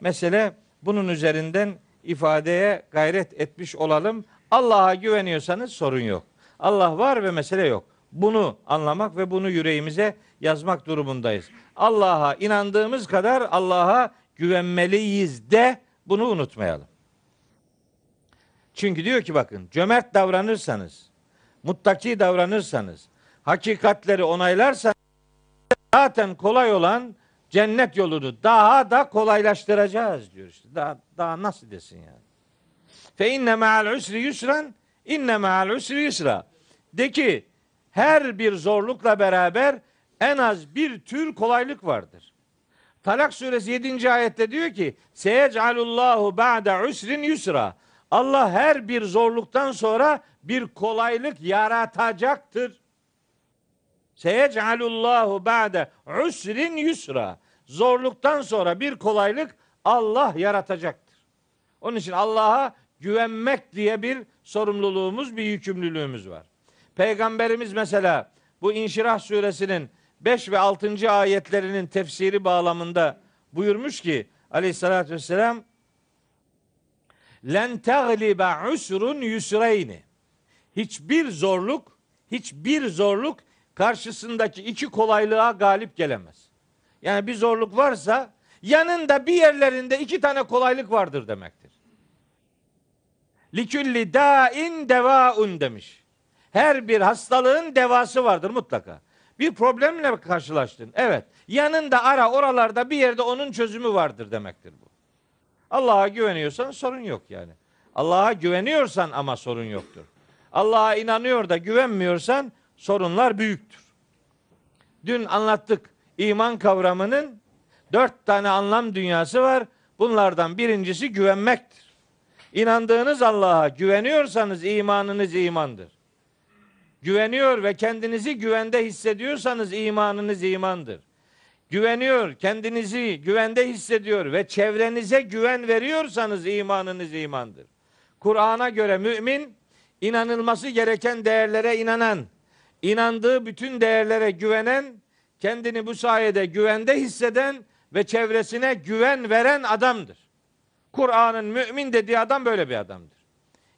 Mesele bunun üzerinden ifadeye gayret etmiş olalım. Allah'a güveniyorsanız sorun yok. Allah var ve mesele yok. Bunu anlamak ve bunu yüreğimize yazmak durumundayız. Allah'a inandığımız kadar Allah'a güvenmeliyiz de bunu unutmayalım. Çünkü diyor ki bakın cömert davranırsanız, muttaki davranırsanız, hakikatleri onaylarsanız zaten kolay olan cennet yolunu daha da kolaylaştıracağız diyor işte. Daha, daha nasıl desin yani. Fe inne ma'al usri yusran, inne ma'al usri yusra. De ki her bir zorlukla beraber en az bir tür kolaylık vardır. Talak suresi 7. ayette diyor ki Seyec'alullahu ba'de usrin yusra. Allah her bir zorluktan sonra bir kolaylık yaratacaktır. Seyec'alullahu ba'de usrin yusra. Zorluktan sonra bir kolaylık Allah yaratacaktır. Onun için Allah'a güvenmek diye bir sorumluluğumuz, bir yükümlülüğümüz var. Peygamberimiz mesela bu İnşirah suresinin 5 ve 6. ayetlerinin tefsiri bağlamında buyurmuş ki aleyhissalatü vesselam Len teglibe usrun yusreyni. Hiçbir zorluk, hiçbir zorluk karşısındaki iki kolaylığa galip gelemez. Yani bir zorluk varsa yanında bir yerlerinde iki tane kolaylık vardır demektir. Likülli dain devaun demiş. Her bir hastalığın devası vardır mutlaka. Bir problemle karşılaştın. Evet. Yanında ara oralarda bir yerde onun çözümü vardır demektir bu. Allah'a güveniyorsan sorun yok yani. Allah'a güveniyorsan ama sorun yoktur. Allah'a inanıyor da güvenmiyorsan sorunlar büyüktür. Dün anlattık iman kavramının dört tane anlam dünyası var. Bunlardan birincisi güvenmektir. İnandığınız Allah'a güveniyorsanız imanınız imandır. Güveniyor ve kendinizi güvende hissediyorsanız imanınız imandır güveniyor, kendinizi güvende hissediyor ve çevrenize güven veriyorsanız imanınız imandır. Kur'an'a göre mümin inanılması gereken değerlere inanan, inandığı bütün değerlere güvenen, kendini bu sayede güvende hisseden ve çevresine güven veren adamdır. Kur'an'ın mümin dediği adam böyle bir adamdır.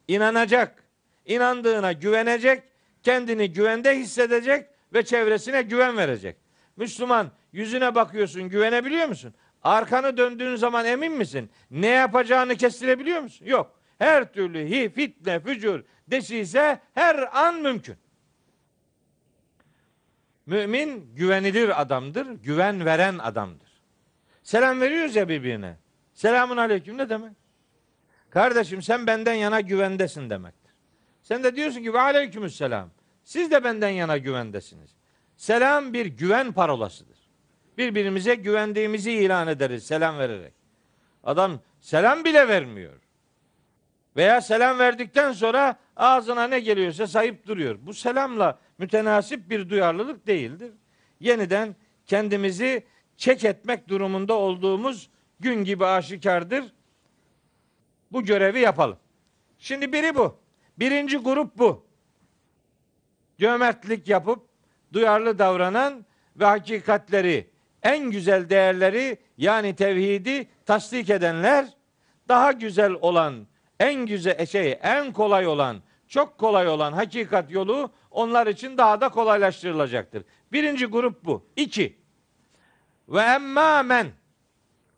İnanacak, inandığına güvenecek, kendini güvende hissedecek ve çevresine güven verecek. Müslüman Yüzüne bakıyorsun, güvenebiliyor musun? Arkanı döndüğün zaman emin misin? Ne yapacağını kestirebiliyor musun? Yok. Her türlü hi, fitne, fücur, desise her an mümkün. Mümin güvenilir adamdır, güven veren adamdır. Selam veriyoruz ya birbirine. Selamun aleyküm ne demek? Kardeşim sen benden yana güvendesin demektir. Sen de diyorsun ki ve aleykümüsselam. Siz de benden yana güvendesiniz. Selam bir güven parolasıdır birbirimize güvendiğimizi ilan ederiz selam vererek. Adam selam bile vermiyor. Veya selam verdikten sonra ağzına ne geliyorsa sayıp duruyor. Bu selamla mütenasip bir duyarlılık değildir. Yeniden kendimizi çek etmek durumunda olduğumuz gün gibi aşikardır. Bu görevi yapalım. Şimdi biri bu. Birinci grup bu. Cömertlik yapıp duyarlı davranan ve hakikatleri en güzel değerleri yani tevhidi tasdik edenler daha güzel olan, en güzel e, şey, en kolay olan, çok kolay olan hakikat yolu onlar için daha da kolaylaştırılacaktır. Birinci grup bu. İki. Ve emmâ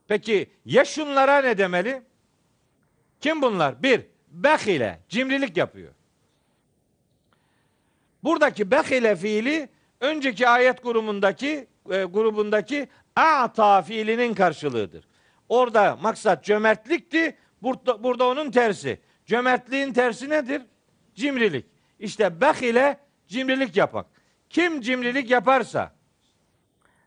Peki ya şunlara ne demeli? Kim bunlar? Bir, bekile, cimrilik yapıyor. Buradaki bekile fiili önceki ayet grubundaki e, grubundaki a'ta fiilinin karşılığıdır. Orada maksat cömertlikti. Burada, burada onun tersi. Cömertliğin tersi nedir? Cimrilik. İşte bek ile cimrilik yapmak. Kim cimrilik yaparsa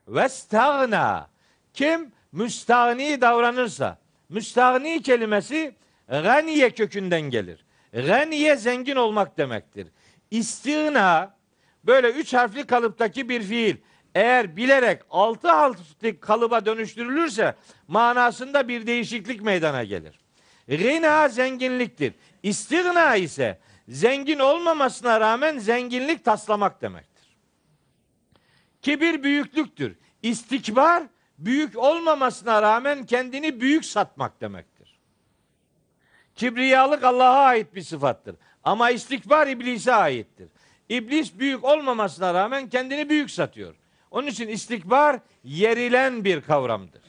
vestagna kim müstahni davranırsa müstahni kelimesi ganiye kökünden gelir. Ganiye zengin olmak demektir. İstina böyle üç harfli kalıptaki bir fiil eğer bilerek altı harflik kalıba dönüştürülürse manasında bir değişiklik meydana gelir. Gina zenginliktir. İstigna ise zengin olmamasına rağmen zenginlik taslamak demektir. Kibir büyüklüktür. İstikbar büyük olmamasına rağmen kendini büyük satmak demektir. Kibriyalık Allah'a ait bir sıfattır. Ama istikbar iblise aittir. İblis büyük olmamasına rağmen kendini büyük satıyor. Onun için istikbar yerilen bir kavramdır.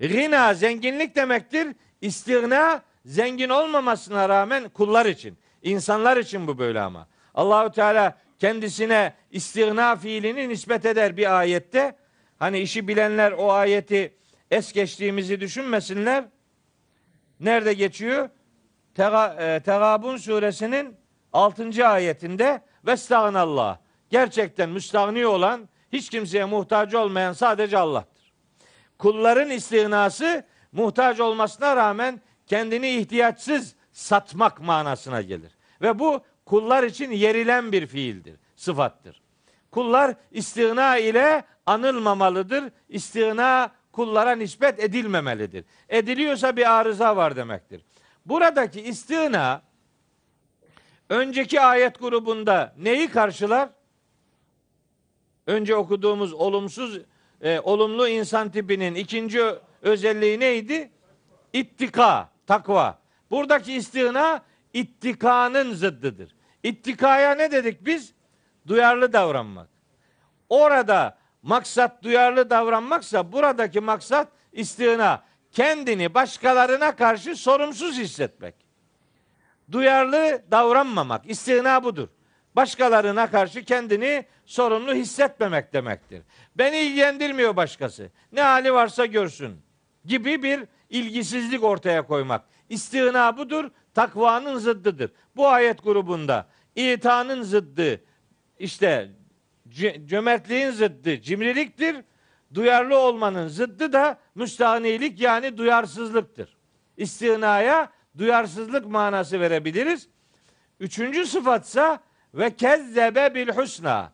Gina zenginlik demektir. İstigna zengin olmamasına rağmen kullar için, insanlar için bu böyle ama. Allahu Teala kendisine istigna fiilini nispet eder bir ayette. Hani işi bilenler o ayeti es geçtiğimizi düşünmesinler. Nerede geçiyor? E, Tegabun suresinin 6. ayetinde Allah. Gerçekten müstahni olan, hiç kimseye muhtaç olmayan sadece Allah'tır. Kulların istinası muhtaç olmasına rağmen kendini ihtiyaçsız satmak manasına gelir. Ve bu kullar için yerilen bir fiildir, sıfattır. Kullar istina ile anılmamalıdır. İstina kullara nispet edilmemelidir. Ediliyorsa bir arıza var demektir. Buradaki istina önceki ayet grubunda neyi karşılar? Önce okuduğumuz olumsuz e, olumlu insan tipinin ikinci özelliği neydi? İttika, takva. Buradaki istihna ittikanın zıddıdır. İttikaya ne dedik biz? Duyarlı davranmak. Orada maksat duyarlı davranmaksa buradaki maksat istihna. Kendini başkalarına karşı sorumsuz hissetmek. Duyarlı davranmamak. İstihna budur. Başkalarına karşı kendini sorumlu hissetmemek demektir. Beni ilgilendirmiyor başkası. Ne hali varsa görsün gibi bir ilgisizlik ortaya koymak. İstihna budur, takvanın zıddıdır. Bu ayet grubunda itanın zıddı, işte cömertliğin zıddı cimriliktir. Duyarlı olmanın zıddı da müstahnilik yani duyarsızlıktır. İstihnaya duyarsızlık manası verebiliriz. Üçüncü sıfatsa ve kezzebe bil husna.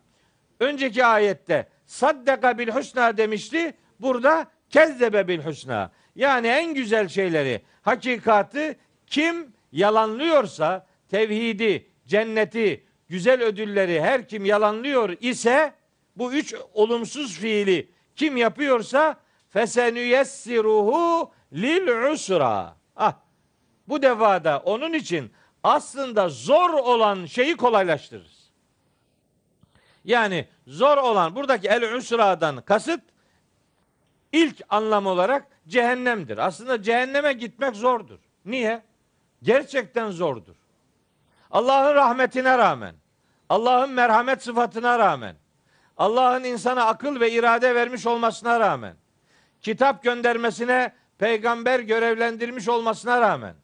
Önceki ayette saddeka bil husna demişti. Burada kezzebe bil husna. Yani en güzel şeyleri, hakikatı kim yalanlıyorsa tevhidi, cenneti, güzel ödülleri her kim yalanlıyor ise bu üç olumsuz fiili kim yapıyorsa fesenüyessiruhu lil usra. Ah. Bu defada onun için aslında zor olan şeyi kolaylaştırır. Yani zor olan buradaki el üsradan kasıt ilk anlam olarak cehennemdir. Aslında cehenneme gitmek zordur. Niye? Gerçekten zordur. Allah'ın rahmetine rağmen, Allah'ın merhamet sıfatına rağmen, Allah'ın insana akıl ve irade vermiş olmasına rağmen, kitap göndermesine peygamber görevlendirmiş olmasına rağmen,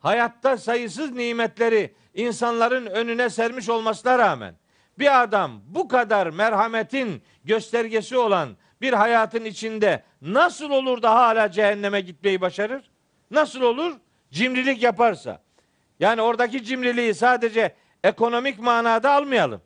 hayatta sayısız nimetleri insanların önüne sermiş olmasına rağmen, bir adam bu kadar merhametin göstergesi olan bir hayatın içinde nasıl olur da hala cehenneme gitmeyi başarır? Nasıl olur? Cimrilik yaparsa. Yani oradaki cimriliği sadece ekonomik manada almayalım.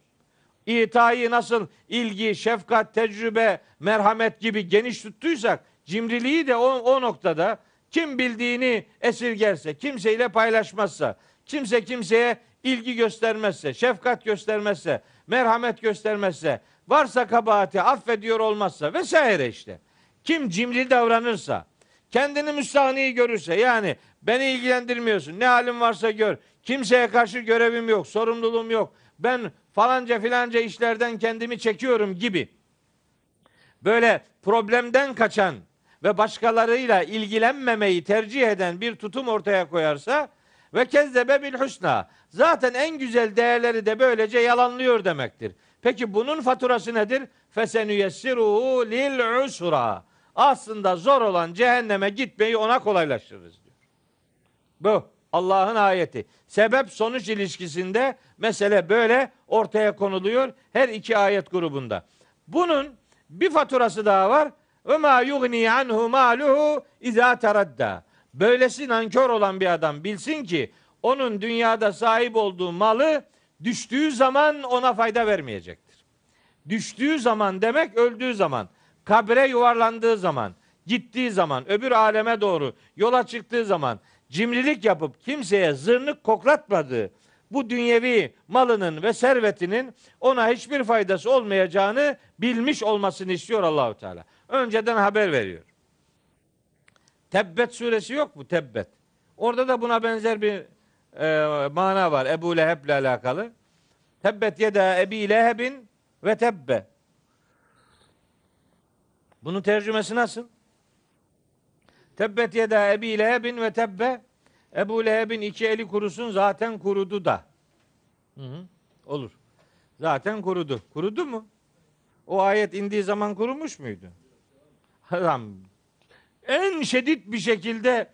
İtayı nasıl ilgi, şefkat, tecrübe, merhamet gibi geniş tuttuysak cimriliği de o, o noktada kim bildiğini esirgerse, kimseyle paylaşmazsa, kimse kimseye ilgi göstermezse, şefkat göstermezse, merhamet göstermezse, varsa kabahati affediyor olmazsa vesaire işte. Kim cimri davranırsa, kendini müstahni görürse yani beni ilgilendirmiyorsun, ne halim varsa gör, kimseye karşı görevim yok, sorumluluğum yok, ben falanca filanca işlerden kendimi çekiyorum gibi böyle problemden kaçan ve başkalarıyla ilgilenmemeyi tercih eden bir tutum ortaya koyarsa ve kezzebe bil husna Zaten en güzel değerleri de böylece yalanlıyor demektir. Peki bunun faturası nedir? Fesenü Fesenüyessiruhu lil usura. Aslında zor olan cehenneme gitmeyi ona kolaylaştırırız diyor. Bu Allah'ın ayeti. Sebep sonuç ilişkisinde mesele böyle ortaya konuluyor her iki ayet grubunda. Bunun bir faturası daha var. Ve ma yugni anhu maluhu iza teradda. Böylesi nankör olan bir adam bilsin ki onun dünyada sahip olduğu malı düştüğü zaman ona fayda vermeyecektir. Düştüğü zaman demek öldüğü zaman, kabre yuvarlandığı zaman, gittiği zaman, öbür aleme doğru yola çıktığı zaman cimrilik yapıp kimseye zırnık koklatmadığı bu dünyevi malının ve servetinin ona hiçbir faydası olmayacağını bilmiş olmasını istiyor Allahu Teala. Önceden haber veriyor. Tebbet suresi yok mu? Tebbet. Orada da buna benzer bir e, mana var Ebu Leheb'le alakalı. Tebbet yeda Ebi Leheb'in ve tebbe. Bunun tercümesi nasıl? Tebbet yeda Ebi Leheb'in ve tebbe. Ebu Leheb'in iki eli kurusun zaten kurudu da. Hı hı, olur. Zaten kurudu. Kurudu mu? O ayet indiği zaman kurumuş muydu? Adam en şiddet bir şekilde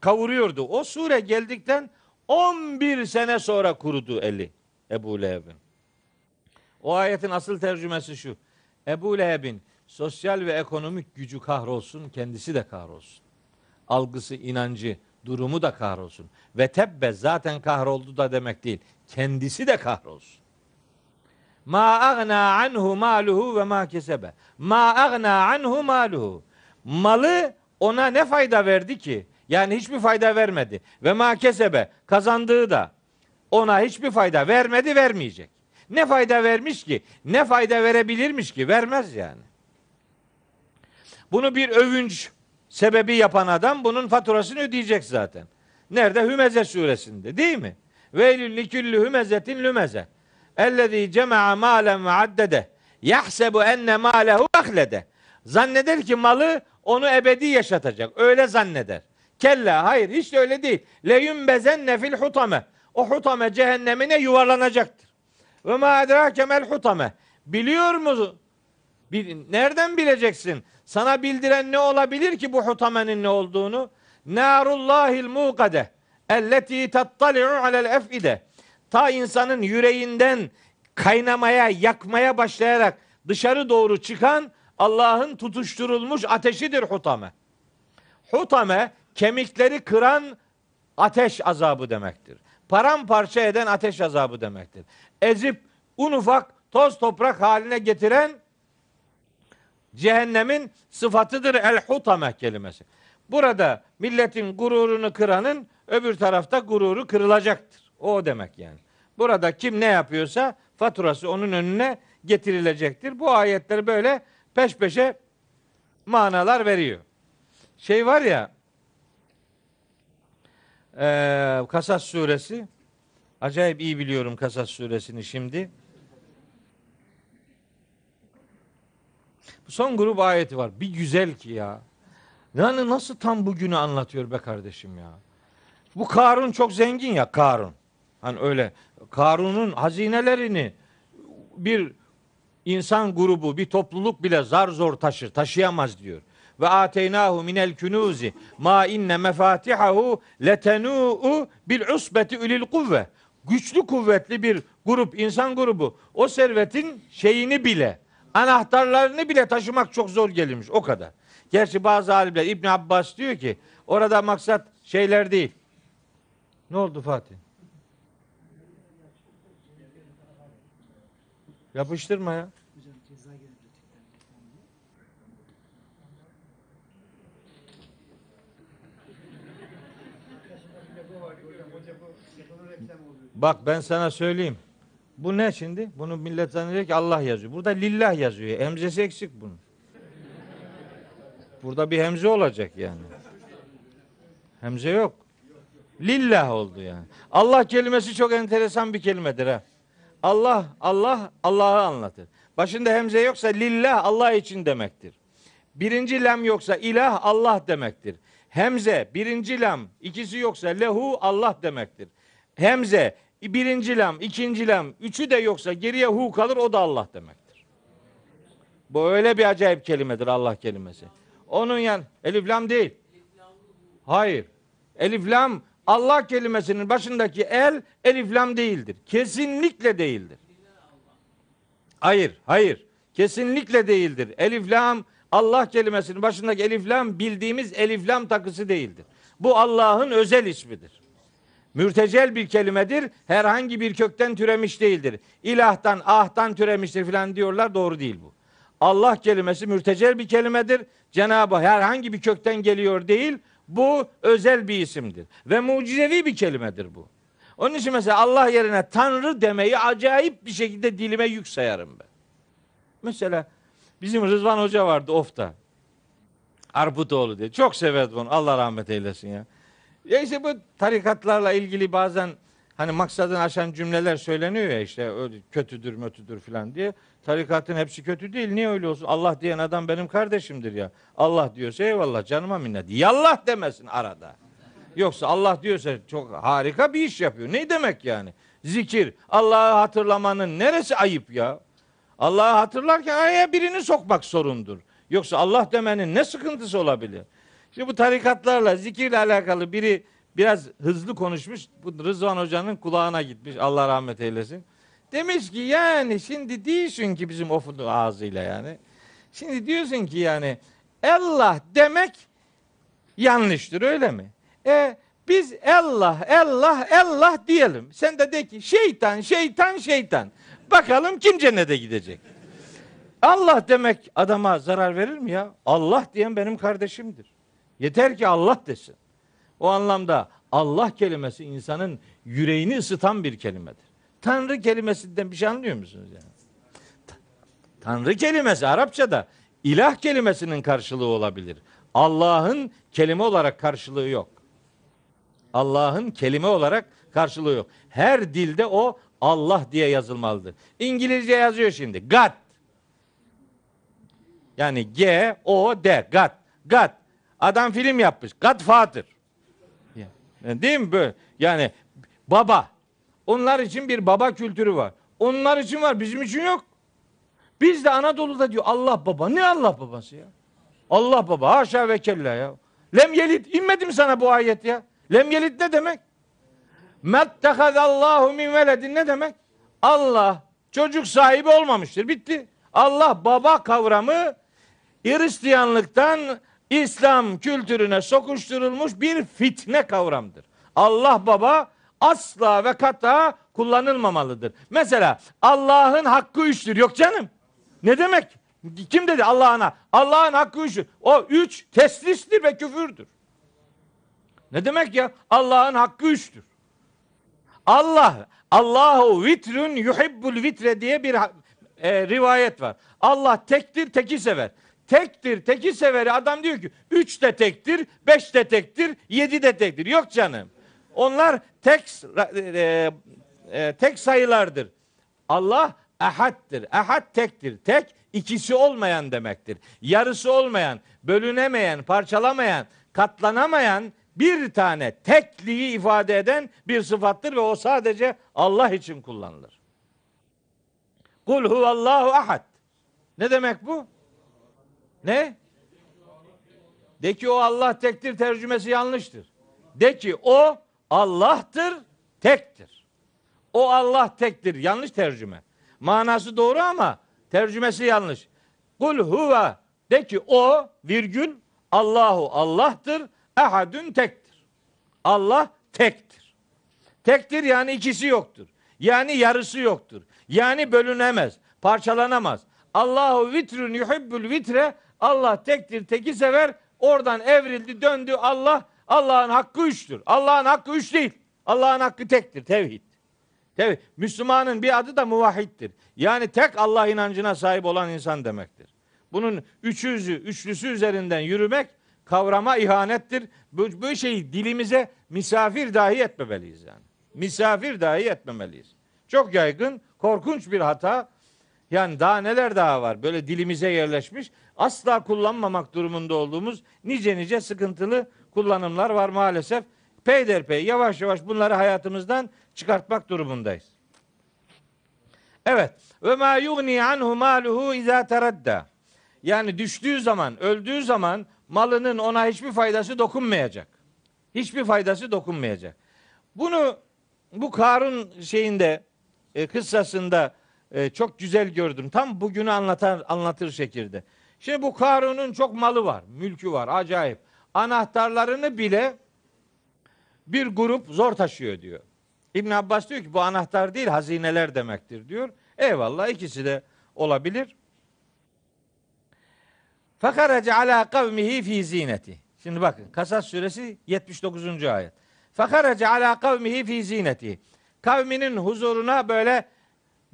kavuruyordu. O sure geldikten 11 sene sonra kurudu eli Ebu Leheb'in. O ayetin asıl tercümesi şu. Ebu Leheb'in sosyal ve ekonomik gücü kahrolsun, kendisi de kahrolsun. Algısı, inancı, durumu da kahrolsun. Ve tebbe zaten kahroldu da demek değil. Kendisi de kahrolsun. Ma agna anhu maluhu ve ma kesebe. Ma agna anhu maluhu. Malı ona ne fayda verdi ki? Yani hiçbir fayda vermedi. Ve ma kazandığı da ona hiçbir fayda vermedi vermeyecek. Ne fayda vermiş ki? Ne fayda verebilirmiş ki? Vermez yani. Bunu bir övünç sebebi yapan adam bunun faturasını ödeyecek zaten. Nerede? Hümeze suresinde değil mi? Veylül liküllü hümezetin lümeze. Ellezî cema'a malen ve addede. Yahsebu enne malehu ahlede. Zanneder ki malı onu ebedi yaşatacak. Öyle zanneder. Kella hayır hiç de öyle değil. Leyun bezen nefil hutame. O hutame cehennemine yuvarlanacaktır. Ve ma edrake mel hutame. Biliyor musun? Bil, nereden bileceksin? Sana bildiren ne olabilir ki bu hutamenin ne olduğunu? Narullahil muqade. Elleti tattali'u alel efide. Ta insanın yüreğinden kaynamaya, yakmaya başlayarak dışarı doğru çıkan Allah'ın tutuşturulmuş ateşidir hutame. Hutame kemikleri kıran ateş azabı demektir. Paramparça eden ateş azabı demektir. Ezip un ufak toz toprak haline getiren cehennemin sıfatıdır el hutame kelimesi. Burada milletin gururunu kıranın öbür tarafta gururu kırılacaktır. O demek yani. Burada kim ne yapıyorsa faturası onun önüne getirilecektir. Bu ayetler böyle peş peşe manalar veriyor. Şey var ya ee, Kasas suresi. Acayip iyi biliyorum Kasas suresini şimdi. Son grup ayeti var. Bir güzel ki ya. Yani nasıl tam bugünü anlatıyor be kardeşim ya. Bu Karun çok zengin ya Karun. Hani öyle Karun'un hazinelerini bir insan grubu, bir topluluk bile zar zor taşır, taşıyamaz diyor ve ateynahu minel künuzi ma inne mefatihahu letenu'u bil usbeti ulil kuvve. Güçlü kuvvetli bir grup, insan grubu o servetin şeyini bile, anahtarlarını bile taşımak çok zor gelmiş o kadar. Gerçi bazı alimler İbn Abbas diyor ki orada maksat şeyler değil. Ne oldu Fatih? Yapıştırma ya. Bak ben sana söyleyeyim. Bu ne şimdi? Bunu millet zannediyor ki Allah yazıyor. Burada lillah yazıyor. Hemzesi eksik bunun. Burada bir hemze olacak yani. Hemze yok. Lillah oldu yani. Allah kelimesi çok enteresan bir kelimedir ha. Allah, Allah, Allah'ı anlatır. Başında hemze yoksa lillah Allah için demektir. Birinci lem yoksa ilah Allah demektir. Hemze birinci lem ikisi yoksa lehu Allah demektir. Hemze birinci lam, ikinci lam, üçü de yoksa geriye hu kalır o da Allah demektir. Bu öyle bir acayip kelimedir Allah kelimesi. Onun yan elif lam değil. Hayır. Elif lam Allah kelimesinin başındaki el elif lam değildir. Kesinlikle değildir. Hayır, hayır. Kesinlikle değildir. Elif lam Allah kelimesinin başındaki elif lam bildiğimiz elif lam takısı değildir. Bu Allah'ın özel ismidir. Mürtecel bir kelimedir. Herhangi bir kökten türemiş değildir. İlahtan, ahtan türemiştir filan diyorlar. Doğru değil bu. Allah kelimesi mürtecel bir kelimedir. Cenabı, herhangi bir kökten geliyor değil. Bu özel bir isimdir. Ve mucizevi bir kelimedir bu. Onun için mesela Allah yerine Tanrı demeyi acayip bir şekilde dilime yük sayarım ben. Mesela bizim Rızvan Hoca vardı Of'ta. Arputoğlu diye. Çok severdi onu. Allah rahmet eylesin ya. Ya işte bu tarikatlarla ilgili bazen hani maksadını aşan cümleler söyleniyor ya işte öyle kötüdür mötüdür filan diye. Tarikatın hepsi kötü değil. Niye öyle olsun? Allah diyen adam benim kardeşimdir ya. Allah diyorsa eyvallah canıma minnet. Yallah demesin arada. Yoksa Allah diyorsa çok harika bir iş yapıyor. Ne demek yani? Zikir, Allah'ı hatırlamanın neresi ayıp ya? Allah'ı hatırlarken araya birini sokmak sorundur. Yoksa Allah demenin ne sıkıntısı olabilir? Şimdi bu tarikatlarla, zikirle alakalı biri biraz hızlı konuşmuş. Bu Rızvan Hoca'nın kulağına gitmiş. Allah rahmet eylesin. Demiş ki yani şimdi diyorsun ki bizim ofudu ağzıyla yani. Şimdi diyorsun ki yani Allah demek yanlıştır öyle mi? E biz Allah, Allah, Allah diyelim. Sen de de ki şeytan, şeytan, şeytan. Bakalım kim cennete gidecek? Allah demek adama zarar verir mi ya? Allah diyen benim kardeşimdir. Yeter ki Allah desin. O anlamda Allah kelimesi insanın yüreğini ısıtan bir kelimedir. Tanrı kelimesinden bir şey anlıyor musunuz yani? Tanrı kelimesi Arapçada ilah kelimesinin karşılığı olabilir. Allah'ın kelime olarak karşılığı yok. Allah'ın kelime olarak karşılığı yok. Her dilde o Allah diye yazılmalıdır. İngilizce yazıyor şimdi. God. Yani G, O, D. God. God. Adam film yapmış. Godfather. Yani, e, değil mi böyle? Yani baba. Onlar için bir baba kültürü var. Onlar için var, bizim için yok. Biz de Anadolu'da diyor Allah baba. Ne Allah babası ya? Allah baba. Haşa ve kella ya. Lem yelit. İnmedi mi sana bu ayet ya? Lem yelit ne demek? Mettehazallahu min veledin ne demek? Allah çocuk sahibi olmamıştır. Bitti. Allah baba kavramı Hristiyanlıktan İslam kültürüne sokuşturulmuş bir fitne kavramdır. Allah baba asla ve kata kullanılmamalıdır. Mesela Allah'ın hakkı üçtür. Yok canım. Ne demek? Kim dedi Allah'ına? Allah'ın hakkı üçtür. O üç teslistir ve küfürdür. Ne demek ya? Allah'ın hakkı üçtür. Allah, Allahu vitrün yuhibbul vitre diye bir e, rivayet var. Allah tektir, teki sever. Tektir, teki severi adam diyor ki üç de tektir, beş de tektir, yedi de tektir. Yok canım. Onlar tek e, e, e, tek sayılardır. Allah ehaddir. Ehad tektir. Tek ikisi olmayan demektir. Yarısı olmayan, bölünemeyen, parçalamayan, katlanamayan bir tane tekliği ifade eden bir sıfattır ve o sadece Allah için kullanılır. Kul huvallahu ahad. Ne demek bu? Ne? De ki o Allah tektir tercümesi yanlıştır. De ki o Allah'tır, tektir. O Allah tektir. Yanlış tercüme. Manası doğru ama tercümesi yanlış. Kul huve de ki o virgül Allahu Allah'tır. Ehadün tektir. Allah tektir. Tektir yani ikisi yoktur. Yani yarısı yoktur. Yani bölünemez, parçalanamaz. Allahu vitrün yuhibbül vitre Allah tektir, teki sever. Oradan evrildi, döndü Allah. Allah'ın hakkı üçtür. Allah'ın hakkı üç değil. Allah'ın hakkı tektir, tevhid. Tevhid. Müslümanın bir adı da muvahhiddir. Yani tek Allah inancına sahip olan insan demektir. Bunun üçüzü, üçlüsü üzerinden yürümek kavrama ihanettir. Bu, bu şeyi dilimize misafir dahi etmemeliyiz yani. Misafir dahi etmemeliyiz. Çok yaygın, korkunç bir hata yani daha neler daha var böyle dilimize yerleşmiş asla kullanmamak durumunda olduğumuz nice nice sıkıntılı kullanımlar var maalesef. Peyderpey yavaş yavaş bunları hayatımızdan çıkartmak durumundayız. Evet. Ve ma yugni anhu maluhu iza teradda. Yani düştüğü zaman, öldüğü zaman malının ona hiçbir faydası dokunmayacak. Hiçbir faydası dokunmayacak. Bunu bu Karun şeyinde e, kıssasında e, çok güzel gördüm. Tam bugünü anlatan anlatır şekilde. Şimdi bu Karun'un çok malı var, mülkü var, acayip. Anahtarlarını bile bir grup zor taşıyor diyor. İbn Abbas diyor ki bu anahtar değil hazineler demektir diyor. Eyvallah ikisi de olabilir. Fakaraca ala kavmihi fi zineti. Şimdi bakın Kasas suresi 79. ayet. Fakaraca ala kavmihi fi zineti. Kavminin huzuruna böyle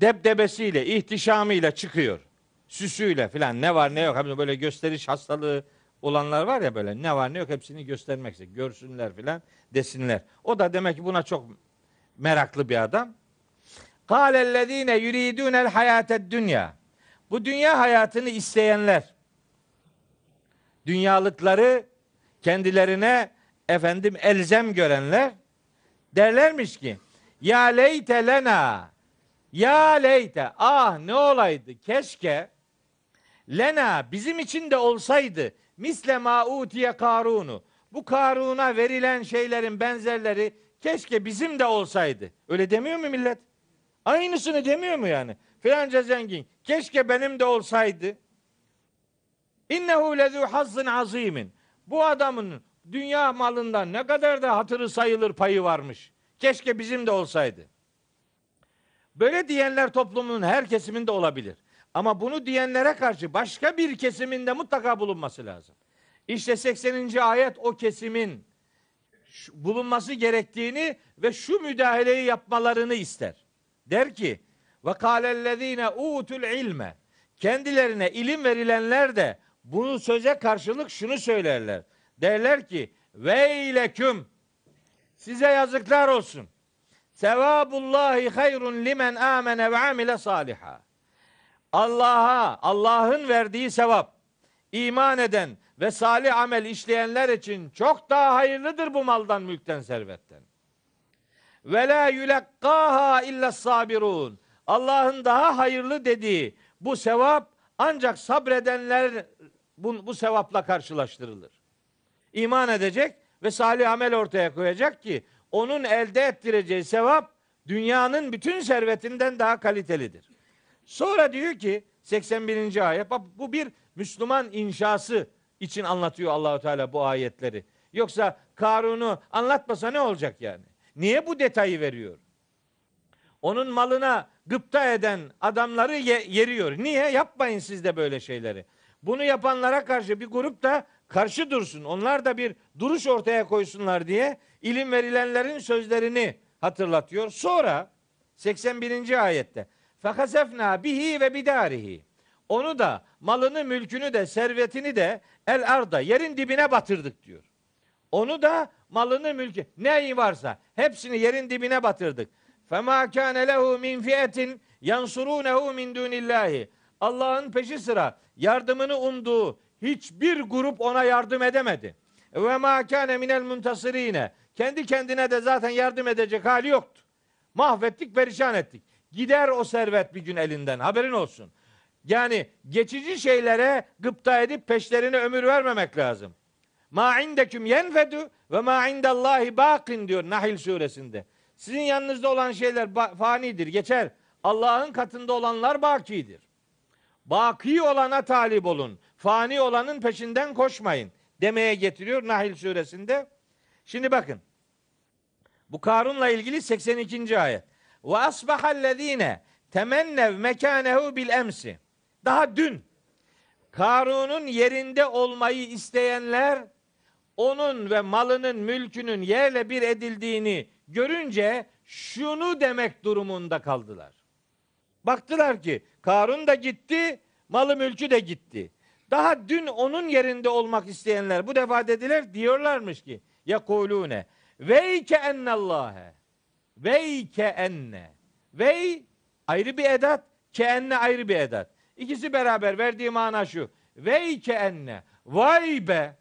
debdebesiyle, ihtişamıyla çıkıyor. Süsüyle filan ne var ne yok. Hani böyle gösteriş hastalığı olanlar var ya böyle ne var ne yok hepsini göstermek göstermekse görsünler filan desinler. O da demek ki buna çok meraklı bir adam. Kâlellezîne yuridûnel hayâted dünya. Bu dünya hayatını isteyenler dünyalıkları kendilerine efendim elzem görenler derlermiş ki ya leyte lena ya leyte ah ne olaydı keşke lena bizim için de olsaydı misle ma utiye karunu bu karuna verilen şeylerin benzerleri keşke bizim de olsaydı. Öyle demiyor mu millet? Aynısını demiyor mu yani? Filanca zengin keşke benim de olsaydı. İnnehu lezû hazzın azimin. Bu adamın dünya malından ne kadar da hatırı sayılır payı varmış. Keşke bizim de olsaydı. Böyle diyenler toplumun her kesiminde olabilir. Ama bunu diyenlere karşı başka bir kesiminde mutlaka bulunması lazım. İşte 80. ayet o kesimin bulunması gerektiğini ve şu müdahaleyi yapmalarını ister. Der ki ve kâlellezîne utul ilme kendilerine ilim verilenler de bunu söze karşılık şunu söylerler. Derler ki veyleküm size yazıklar olsun. Sevabullahi hayrun limen amene ve amile saliha. Allah'a, Allah'ın verdiği sevap iman eden ve salih amel işleyenler için çok daha hayırlıdır bu maldan, mülkten, servetten. Ve la yulakkaha illa sabirun. Allah'ın daha hayırlı dediği bu sevap ancak sabredenler bu, bu sevapla karşılaştırılır. İman edecek ve salih amel ortaya koyacak ki onun elde ettireceği sevap dünyanın bütün servetinden daha kalitelidir. Sonra diyor ki 81. ayet bu bir Müslüman inşası için anlatıyor Allahu Teala bu ayetleri. Yoksa Karun'u anlatmasa ne olacak yani? Niye bu detayı veriyor? Onun malına gıpta eden adamları ye- yeriyor. Niye? Yapmayın siz de böyle şeyleri. Bunu yapanlara karşı bir grup da karşı dursun. Onlar da bir duruş ortaya koysunlar diye ilim verilenlerin sözlerini hatırlatıyor. Sonra 81. ayette Fakasefna bihi ve bidarihi. Onu da malını, mülkünü de, servetini de el arda yerin dibine batırdık diyor. Onu da malını, mülkü neyi varsa hepsini yerin dibine batırdık. Fema kana lehu min fiyetin yansurunehu min dunillahi. Allah'ın peşi sıra yardımını umduğu hiçbir grup ona yardım edemedi. Ve ma kâne minel muntasirine. Kendi kendine de zaten yardım edecek hali yoktu. Mahvettik, perişan ettik. Gider o servet bir gün elinden. Haberin olsun. Yani geçici şeylere gıpta edip peşlerine ömür vermemek lazım. Ma indeküm yenfedu ve ma indallahi bakin diyor Nahil suresinde. Sizin yanınızda olan şeyler fanidir, geçer. Allah'ın katında olanlar bakidir. Baki olana talip olun. Fani olanın peşinden koşmayın demeye getiriyor Nahil suresinde. Şimdi bakın. Bu Karun'la ilgili 82. ayet. Ve asbahallezine temennev mekanehu bil emsi. Daha dün Karun'un yerinde olmayı isteyenler onun ve malının mülkünün yerle bir edildiğini görünce şunu demek durumunda kaldılar. Baktılar ki Karun da gitti, malı mülkü de gitti. Daha dün onun yerinde olmak isteyenler bu defa dediler diyorlarmış ki ya yekulune veyke ennallâhe veyke enne vey ayrı bir edat ke enne ayrı bir edat. İkisi beraber verdiği mana şu. Veyke enne vay be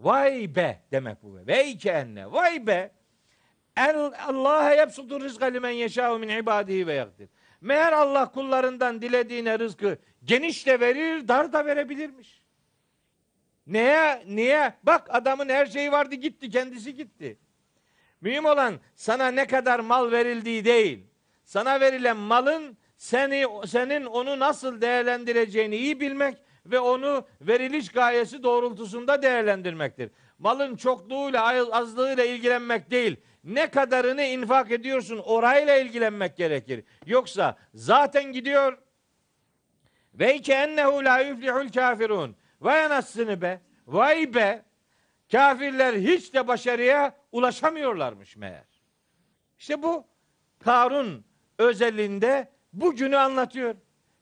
vay be demek bu. Veyke enne vay be Allah'a yapsudur rızka limen yeşâhu min ibadihi ve yakdir. Meğer Allah kullarından dilediğine rızkı Geniş de verir, dar da verebilirmiş. Neye, niye? Bak adamın her şeyi vardı gitti, kendisi gitti. Mühim olan sana ne kadar mal verildiği değil. Sana verilen malın seni senin onu nasıl değerlendireceğini iyi bilmek ve onu veriliş gayesi doğrultusunda değerlendirmektir. Malın çokluğuyla azlığıyla ilgilenmek değil. Ne kadarını infak ediyorsun orayla ilgilenmek gerekir. Yoksa zaten gidiyor ve ki ennehu la yuflihul kafirun. Vay anasını be. Vay be. Kafirler hiç de başarıya ulaşamıyorlarmış meğer. İşte bu Karun özelliğinde bugünü anlatıyor.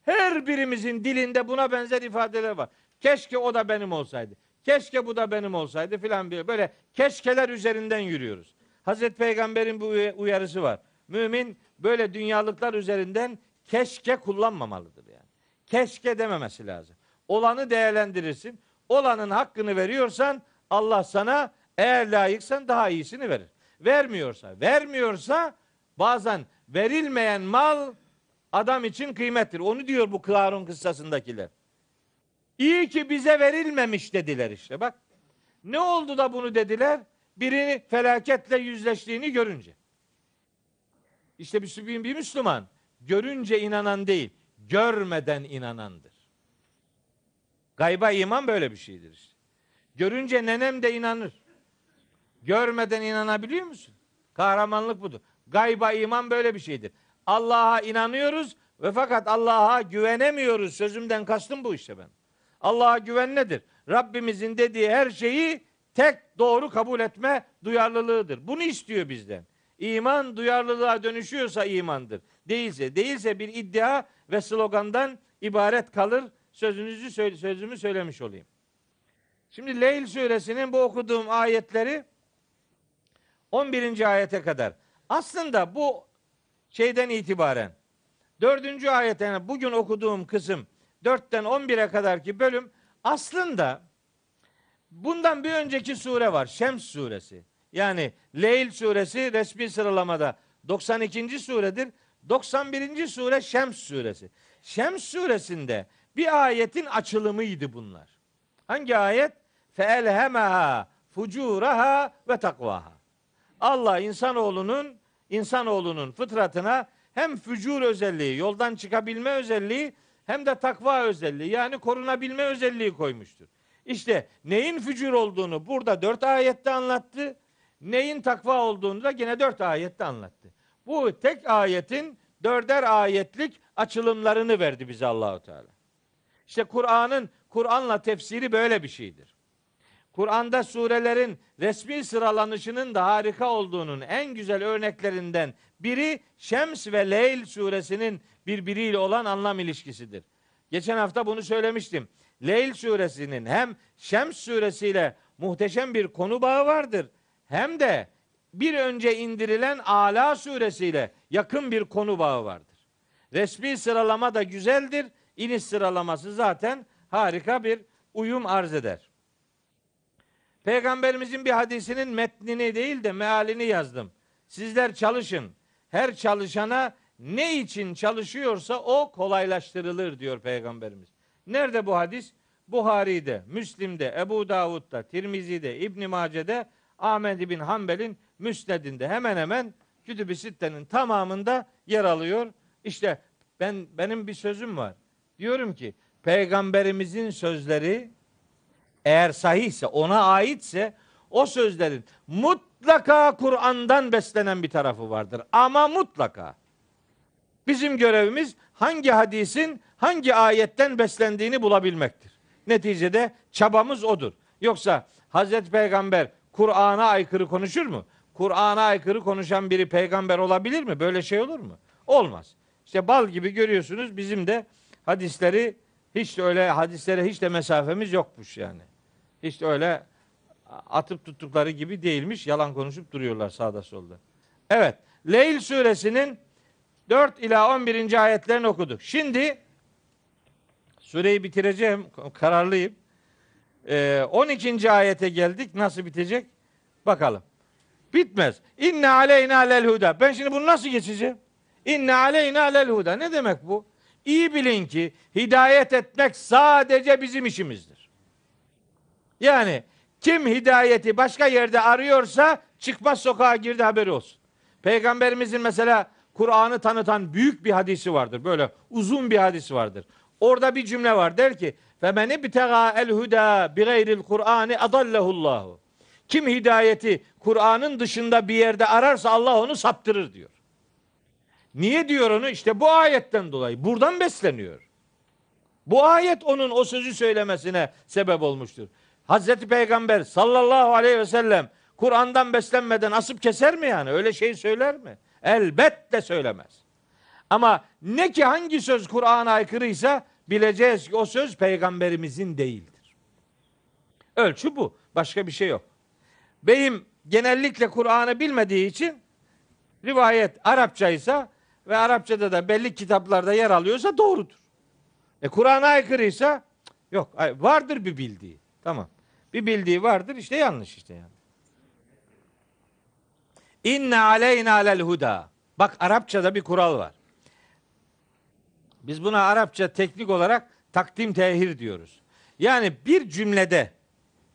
Her birimizin dilinde buna benzer ifadeler var. Keşke o da benim olsaydı. Keşke bu da benim olsaydı filan bir Böyle keşkeler üzerinden yürüyoruz. Hazreti Peygamber'in bu uyarısı var. Mümin böyle dünyalıklar üzerinden keşke kullanmamalıdır yani keşke dememesi lazım. Olanı değerlendirirsin. Olanın hakkını veriyorsan Allah sana eğer layıksan daha iyisini verir. Vermiyorsa, vermiyorsa bazen verilmeyen mal adam için kıymettir. Onu diyor bu Karun kıssasındakiler. İyi ki bize verilmemiş dediler işte bak. Ne oldu da bunu dediler? Birini felaketle yüzleştiğini görünce. İşte bir, bir Müslüman görünce inanan değil, görmeden inanandır. Gayba iman böyle bir şeydir işte. Görünce nenem de inanır. Görmeden inanabiliyor musun? Kahramanlık budur. Gayba iman böyle bir şeydir. Allah'a inanıyoruz ve fakat Allah'a güvenemiyoruz. Sözümden kastım bu işte ben. Allah'a güven nedir? Rabbimizin dediği her şeyi tek doğru kabul etme duyarlılığıdır. Bunu istiyor bizden. İman duyarlılığa dönüşüyorsa imandır değilse. Değilse bir iddia ve slogandan ibaret kalır. Sözünüzü sözümü söylemiş olayım. Şimdi Leyl suresinin bu okuduğum ayetleri 11. ayete kadar. Aslında bu şeyden itibaren 4. ayetine bugün okuduğum kısım 4'ten 11'e kadar ki bölüm aslında bundan bir önceki sure var. Şems suresi. Yani Leyl suresi resmi sıralamada 92. suredir. 91. sure Şems suresi. Şems suresinde bir ayetin açılımıydı bunlar. Hangi ayet? Feelhemeha fucuraha ve takvaha. Allah insanoğlunun insanoğlunun fıtratına hem fücur özelliği, yoldan çıkabilme özelliği hem de takva özelliği yani korunabilme özelliği koymuştur. İşte neyin fücur olduğunu burada dört ayette anlattı. Neyin takva olduğunu da gene dört ayette anlattı bu tek ayetin dörder ayetlik açılımlarını verdi bize Allahu Teala. İşte Kur'an'ın Kur'an'la tefsiri böyle bir şeydir. Kur'an'da surelerin resmi sıralanışının da harika olduğunun en güzel örneklerinden biri Şems ve Leyl suresinin birbiriyle olan anlam ilişkisidir. Geçen hafta bunu söylemiştim. Leyl suresinin hem Şems suresiyle muhteşem bir konu bağı vardır hem de bir önce indirilen Ala suresiyle yakın bir konu bağı vardır. Resmi sıralama da güzeldir. İniş sıralaması zaten harika bir uyum arz eder. Peygamberimizin bir hadisinin metnini değil de mealini yazdım. Sizler çalışın. Her çalışana ne için çalışıyorsa o kolaylaştırılır diyor Peygamberimiz. Nerede bu hadis? Buhari'de, Müslim'de, Ebu Davud'da, Tirmizi'de, İbn Mace'de, Ahmed bin Hanbel'in müsnedinde hemen hemen kütüb-i sittenin tamamında yer alıyor. İşte ben benim bir sözüm var. Diyorum ki peygamberimizin sözleri eğer sahihse ona aitse o sözlerin mutlaka Kur'an'dan beslenen bir tarafı vardır. Ama mutlaka. Bizim görevimiz hangi hadisin hangi ayetten beslendiğini bulabilmektir. Neticede çabamız odur. Yoksa Hazreti Peygamber Kur'an'a aykırı konuşur mu? Kur'an'a aykırı konuşan biri peygamber olabilir mi? Böyle şey olur mu? Olmaz. İşte bal gibi görüyorsunuz bizim de hadisleri hiç de öyle hadislere hiç de mesafemiz yokmuş yani. Hiç de öyle atıp tuttukları gibi değilmiş. Yalan konuşup duruyorlar sağda solda. Evet. Leyl suresinin 4 ila 11. ayetlerini okuduk. Şimdi sureyi bitireceğim. Kararlıyım. 12. Ee, ayete geldik. Nasıl bitecek? Bakalım. Bitmez. İnne aleyna lel huda. Ben şimdi bunu nasıl geçeceğim? İnne aleyna lel huda. Ne demek bu? İyi bilin ki hidayet etmek sadece bizim işimizdir. Yani kim hidayeti başka yerde arıyorsa çıkmaz sokağa girdi haberi olsun. Peygamberimizin mesela Kur'an'ı tanıtan büyük bir hadisi vardır. Böyle uzun bir hadisi vardır. Orada bir cümle var. Der ki: "Fe men ibtega el huda bi gayril Kur'ani adallahu Allahu." Kim hidayeti Kur'an'ın dışında bir yerde ararsa Allah onu saptırır diyor. Niye diyor onu? İşte bu ayetten dolayı. Buradan besleniyor. Bu ayet onun o sözü söylemesine sebep olmuştur. Hazreti Peygamber sallallahu aleyhi ve sellem Kur'an'dan beslenmeden asıp keser mi yani? Öyle şey söyler mi? Elbette söylemez. Ama ne ki hangi söz Kur'an'a aykırıysa bileceğiz ki o söz peygamberimizin değildir. Ölçü bu. Başka bir şey yok. Beyim genellikle Kur'an'ı bilmediği için rivayet Arapçaysa ve Arapçada da belli kitaplarda yer alıyorsa doğrudur. E Kur'an'a aykırıysa yok vardır bir bildiği. Tamam. Bir bildiği vardır işte yanlış işte yani. İnne aleyna alel huda. Bak Arapçada bir kural var. Biz buna Arapça teknik olarak takdim tehir diyoruz. Yani bir cümlede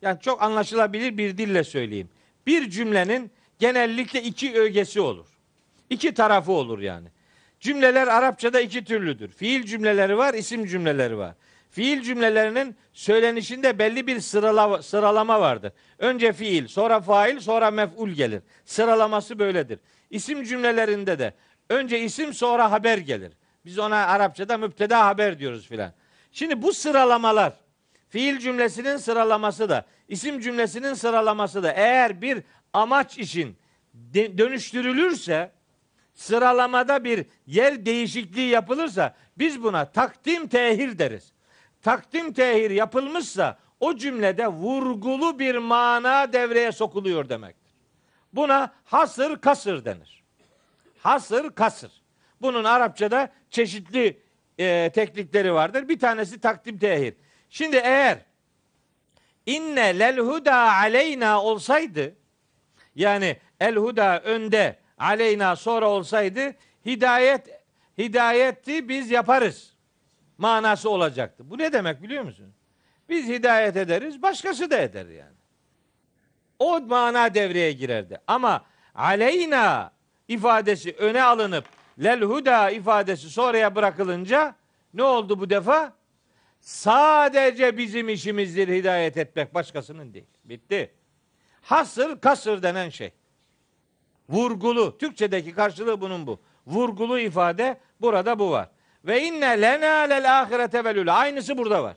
yani çok anlaşılabilir bir dille söyleyeyim. Bir cümlenin genellikle iki ögesi olur. İki tarafı olur yani. Cümleler Arapçada iki türlüdür. Fiil cümleleri var, isim cümleleri var. Fiil cümlelerinin söylenişinde belli bir sıralama vardır. Önce fiil, sonra fail, sonra mef'ul gelir. Sıralaması böyledir. İsim cümlelerinde de önce isim sonra haber gelir. Biz ona Arapçada müpteda haber diyoruz filan. Şimdi bu sıralamalar fiil cümlesinin sıralaması da, isim cümlesinin sıralaması da eğer bir amaç için dönüştürülürse, sıralamada bir yer değişikliği yapılırsa biz buna takdim tehir deriz. Takdim tehir yapılmışsa o cümlede vurgulu bir mana devreye sokuluyor demektir. Buna hasır kasır denir. Hasır kasır. Bunun Arapçada çeşitli e, teknikleri vardır. Bir tanesi takdim tehir. Şimdi eğer inne lel huda aleyna olsaydı yani el huda önde aleyna sonra olsaydı hidayet hidayetti biz yaparız manası olacaktı. Bu ne demek biliyor musun? Biz hidayet ederiz, başkası da eder yani. O mana devreye girerdi. Ama aleyna ifadesi öne alınıp lel huda ifadesi sonraya bırakılınca ne oldu bu defa? Sadece bizim işimizdir hidayet etmek başkasının değil. Bitti. Hasır kasır denen şey. Vurgulu. Türkçedeki karşılığı bunun bu. Vurgulu ifade burada bu var. Ve inne lena lel ahirete velüle Aynısı burada var.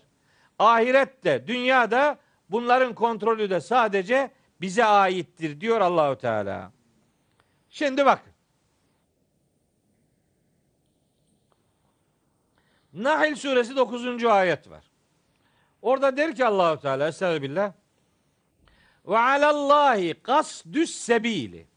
Ahirette, dünyada bunların kontrolü de sadece bize aittir diyor Allahu Teala. Şimdi bakın. Nahl suresi 9. ayet var. Orada der ki Allahu Teala Estağfirullah. Ve alallahi kasdüs sebili.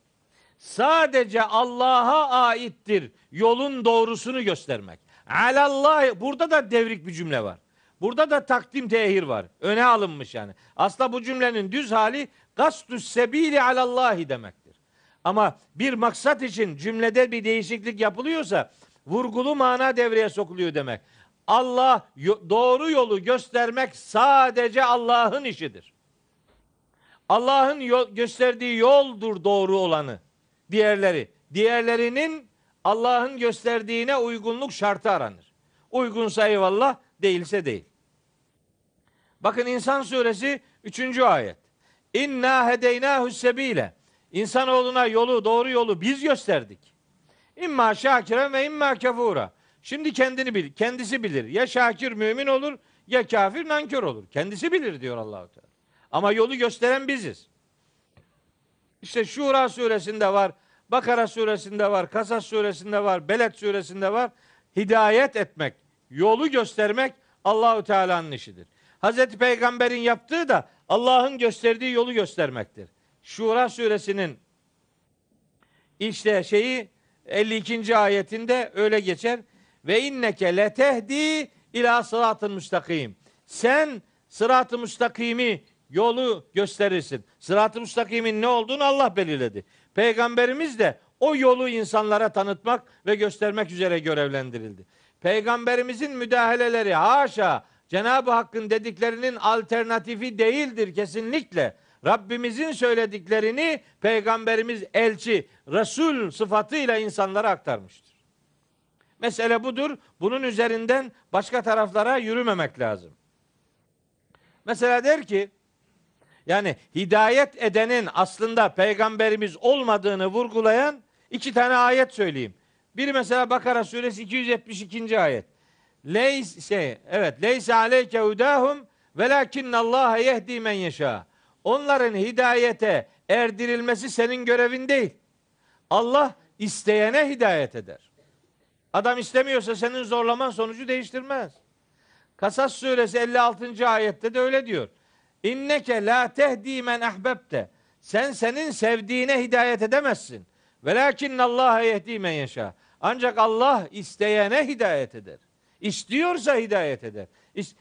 Sadece Allah'a aittir yolun doğrusunu göstermek. Alallahi burada da devrik bir cümle var. Burada da takdim tehir var. Öne alınmış yani. Asla bu cümlenin düz hali gastus sebili alallahi demektir. Ama bir maksat için cümlede bir değişiklik yapılıyorsa vurgulu mana devreye sokuluyor demek. Allah doğru yolu göstermek sadece Allah'ın işidir. Allah'ın yol, gösterdiği yoldur doğru olanı. Diğerleri, diğerlerinin Allah'ın gösterdiğine uygunluk şartı aranır. Uygunsa eyvallah, değilse değil. Bakın İnsan Suresi 3. ayet. İnna hedeynâhü sebile. İnsanoğluna yolu, doğru yolu biz gösterdik. İmma şakiren ve imma kafura. Şimdi kendini bil, kendisi bilir. Ya şakir mümin olur ya kafir nankör olur. Kendisi bilir diyor Allahu Teala. Ama yolu gösteren biziz. İşte Şura suresinde var, Bakara suresinde var, Kasas suresinde var, Beled suresinde var. Hidayet etmek, yolu göstermek Allahu Teala'nın işidir. Hazreti Peygamber'in yaptığı da Allah'ın gösterdiği yolu göstermektir. Şura suresinin işte şeyi 52. ayetinde öyle geçer. Ve inneke letehdi ila sıratın müstakim. Sen sıratı müstakimi yolu gösterirsin. Sıratı müstakimin ne olduğunu Allah belirledi. Peygamberimiz de o yolu insanlara tanıtmak ve göstermek üzere görevlendirildi. Peygamberimizin müdahaleleri haşa Cenab-ı Hakk'ın dediklerinin alternatifi değildir kesinlikle. Rabbimizin söylediklerini peygamberimiz elçi, resul sıfatıyla insanlara aktarmıştır. Mesele budur. Bunun üzerinden başka taraflara yürümemek lazım. Mesela der ki yani hidayet edenin aslında peygamberimiz olmadığını vurgulayan iki tane ayet söyleyeyim. Biri mesela Bakara suresi 272. ayet. Leys şey, evet. Leyse aleyke hudahum velakinnallaha yehdi men yeşâ. Onların hidayete erdirilmesi senin görevin değil. Allah isteyene hidayet eder. Adam istemiyorsa senin zorlaman sonucu değiştirmez. Kasas suresi 56. ayette de öyle diyor. İnneke la tehdi men ahbebte. Sen senin sevdiğine hidayet edemezsin. Velakinne Allah yehdi men yaşa. Ancak Allah isteyene hidayet eder. İstiyorsa hidayet eder.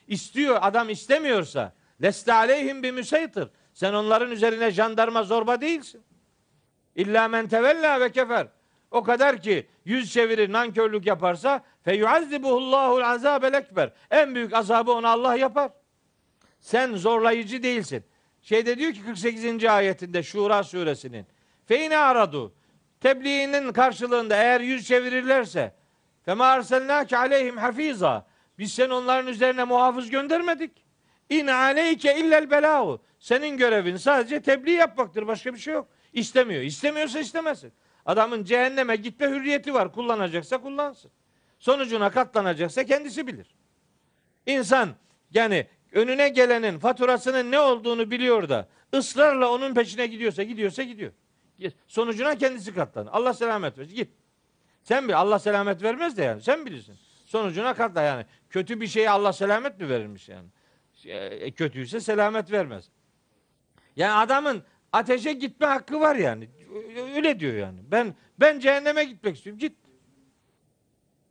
İstiyor adam istemiyorsa leste aleyhim bir müseytir. Sen onların üzerine jandarma zorba değilsin. İlla men tevella ve kefer. O kadar ki yüz çevirir, nankörlük yaparsa feyuazzibuhullahul azabel ekber. En büyük azabı ona Allah yapar. Sen zorlayıcı değilsin. Şeyde diyor ki 48. ayetinde Şura suresinin. Feyne aradu. Tebliğinin karşılığında eğer yüz çevirirlerse fema arselnâke aleyhim hafiza. Biz sen onların üzerine muhafız göndermedik. İn aleyke illel belâhu. Senin görevin sadece tebliğ yapmaktır. Başka bir şey yok. İstemiyor. İstemiyorsa istemesin. Adamın cehenneme gitme hürriyeti var. Kullanacaksa kullansın. Sonucuna katlanacaksa kendisi bilir. İnsan yani önüne gelenin faturasının ne olduğunu biliyor da ısrarla onun peşine gidiyorsa gidiyorsa gidiyor. Sonucuna kendisi katlanır. Allah selamet versin. Git. Sen bir Allah selamet vermez de yani. Sen bilirsin. Sonucuna katla yani. Kötü bir şeyi Allah selamet mi vermiş yani? Şey, e, kötüyse selamet vermez. Yani adamın ateşe gitme hakkı var yani. Öyle diyor yani. Ben ben cehenneme gitmek istiyorum. Git.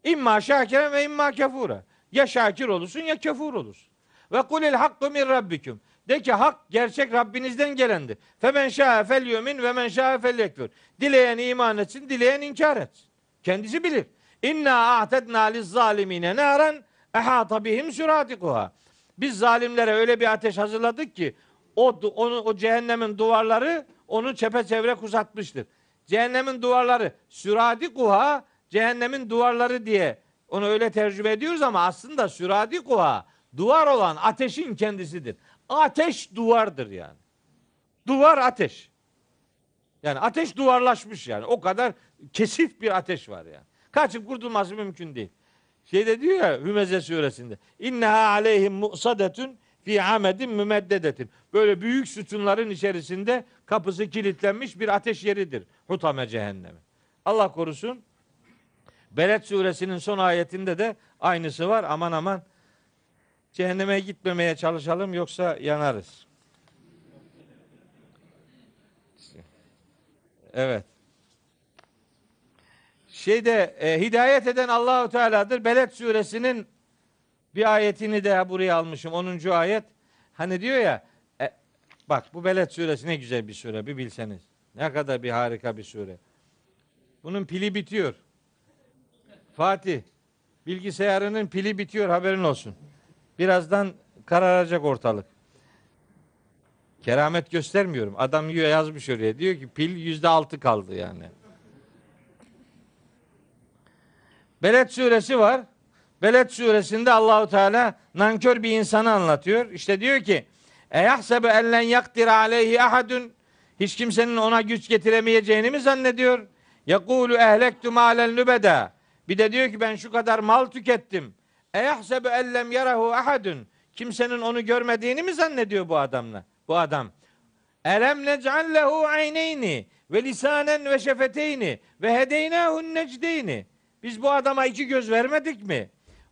İmma şakiren ve imma kefura. Ya şakir olursun ya kefur olursun. Ve kulil hakku min rabbikum. De ki hak gerçek Rabbinizden gelendir. Fe men şa'a fel yumin ve men şa'a fel yekfur. Dileyen iman etsin, dileyen inkar etsin. Kendisi bilir. İnna a'tedna liz zalimine naran ehata bihim süratikuha. Biz zalimlere öyle bir ateş hazırladık ki o, onu, o cehennemin duvarları onu çepeçevre kuşatmıştır. Cehennemin duvarları süradi kuha cehennemin duvarları diye onu öyle tercüme ediyoruz ama aslında süradi kuha duvar olan ateşin kendisidir. Ateş duvardır yani. Duvar ateş. Yani ateş duvarlaşmış yani. O kadar kesif bir ateş var yani. Kaçıp kurtulması mümkün değil. Şeyde diyor ya Hümeze suresinde. İnneha aleyhim mu'sadetün fi hamedin mümeddedetin. Böyle büyük sütunların içerisinde kapısı kilitlenmiş bir ateş yeridir. Hutame cehennemi. Allah korusun. Beled suresinin son ayetinde de aynısı var. Aman aman cehenneme gitmemeye çalışalım yoksa yanarız. Evet. Şeyde e, hidayet eden Allahu Teala'dır. Beled suresinin bir ayetini de buraya almışım. 10. ayet. Hani diyor ya e, bak bu Beled suresi ne güzel bir sure bir bilseniz. Ne kadar bir harika bir sure. Bunun pili bitiyor. Fatih bilgisayarının pili bitiyor haberin olsun. Birazdan kararacak ortalık. Keramet göstermiyorum. Adam yazmış oraya. Diyor ki pil yüzde altı kaldı yani. Beled suresi var. Beled suresinde Allahu Teala nankör bir insanı anlatıyor. İşte diyor ki: "Eyahsebu ellen yakdir aleyhi ahadun?" Hiç kimsenin ona güç getiremeyeceğini mi zannediyor? Yakulu ehlektu malen lübeda. Bir de diyor ki ben şu kadar mal tükettim. Eyahsebu ellem yarahu ahadun. Kimsenin onu görmediğini mi zannediyor bu adamla? Bu adam. Elem nec'al lehu ayneyni ve lisanen ve şefeteyni ve hedeynahu necdeyni. Biz bu adama iki göz vermedik mi?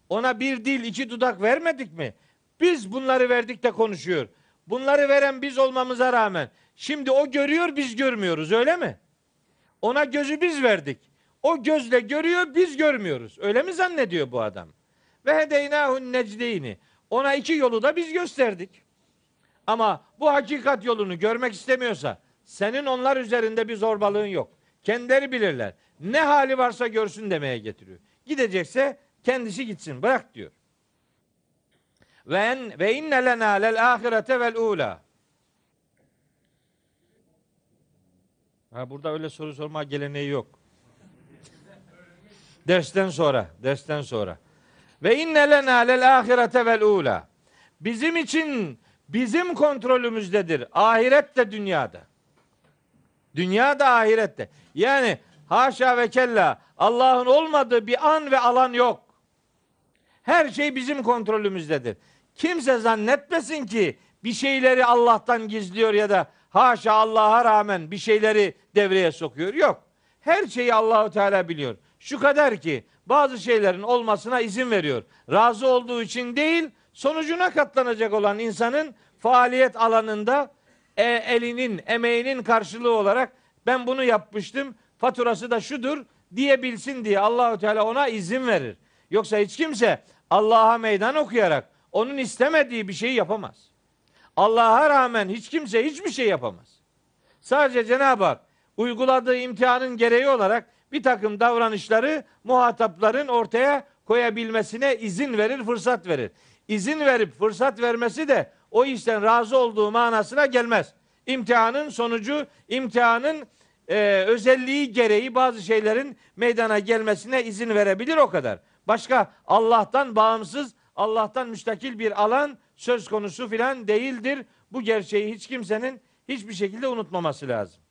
Ona bir dil, iki dudak vermedik mi? Biz bunları verdik de konuşuyor. Bunları veren biz olmamıza rağmen şimdi o görüyor biz görmüyoruz öyle mi? Ona gözü biz verdik. O gözle görüyor biz görmüyoruz. Öyle mi zannediyor bu adam? Ve hedeynâhun necdeyni. Ona iki yolu da biz gösterdik. Ama bu hakikat yolunu görmek istemiyorsa senin onlar üzerinde bir zorbalığın yok. Kendileri bilirler. Ne hali varsa görsün demeye getiriyor. Gidecekse Kendisi gitsin bırak diyor. Ve en ve inne lena lel ahirete vel ula. Ha, burada öyle soru sorma geleneği yok. dersten sonra, dersten sonra. Ve inne lena lel ahirete vel ula. Bizim için bizim kontrolümüzdedir. Ahiret de dünyada. Dünya da ahirette. Yani haşa ve kella Allah'ın olmadığı bir an ve alan yok. Her şey bizim kontrolümüzdedir. Kimse zannetmesin ki bir şeyleri Allah'tan gizliyor ya da haşa Allah'a rağmen bir şeyleri devreye sokuyor. Yok. Her şeyi Allahu Teala biliyor. Şu kadar ki bazı şeylerin olmasına izin veriyor. Razı olduğu için değil, sonucuna katlanacak olan insanın faaliyet alanında e, elinin, emeğinin karşılığı olarak ben bunu yapmıştım, faturası da şudur diyebilsin diye Allahu Teala ona izin verir. Yoksa hiç kimse Allah'a meydan okuyarak onun istemediği bir şeyi yapamaz. Allah'a rağmen hiç kimse hiçbir şey yapamaz. Sadece Cenab-ı Hak uyguladığı imtihanın gereği olarak bir takım davranışları muhatapların ortaya koyabilmesine izin verir, fırsat verir. İzin verip fırsat vermesi de o işten razı olduğu manasına gelmez. İmtihanın sonucu, imtihanın e, özelliği gereği bazı şeylerin meydana gelmesine izin verebilir o kadar başka Allah'tan bağımsız, Allah'tan müstakil bir alan söz konusu filan değildir. Bu gerçeği hiç kimsenin hiçbir şekilde unutmaması lazım.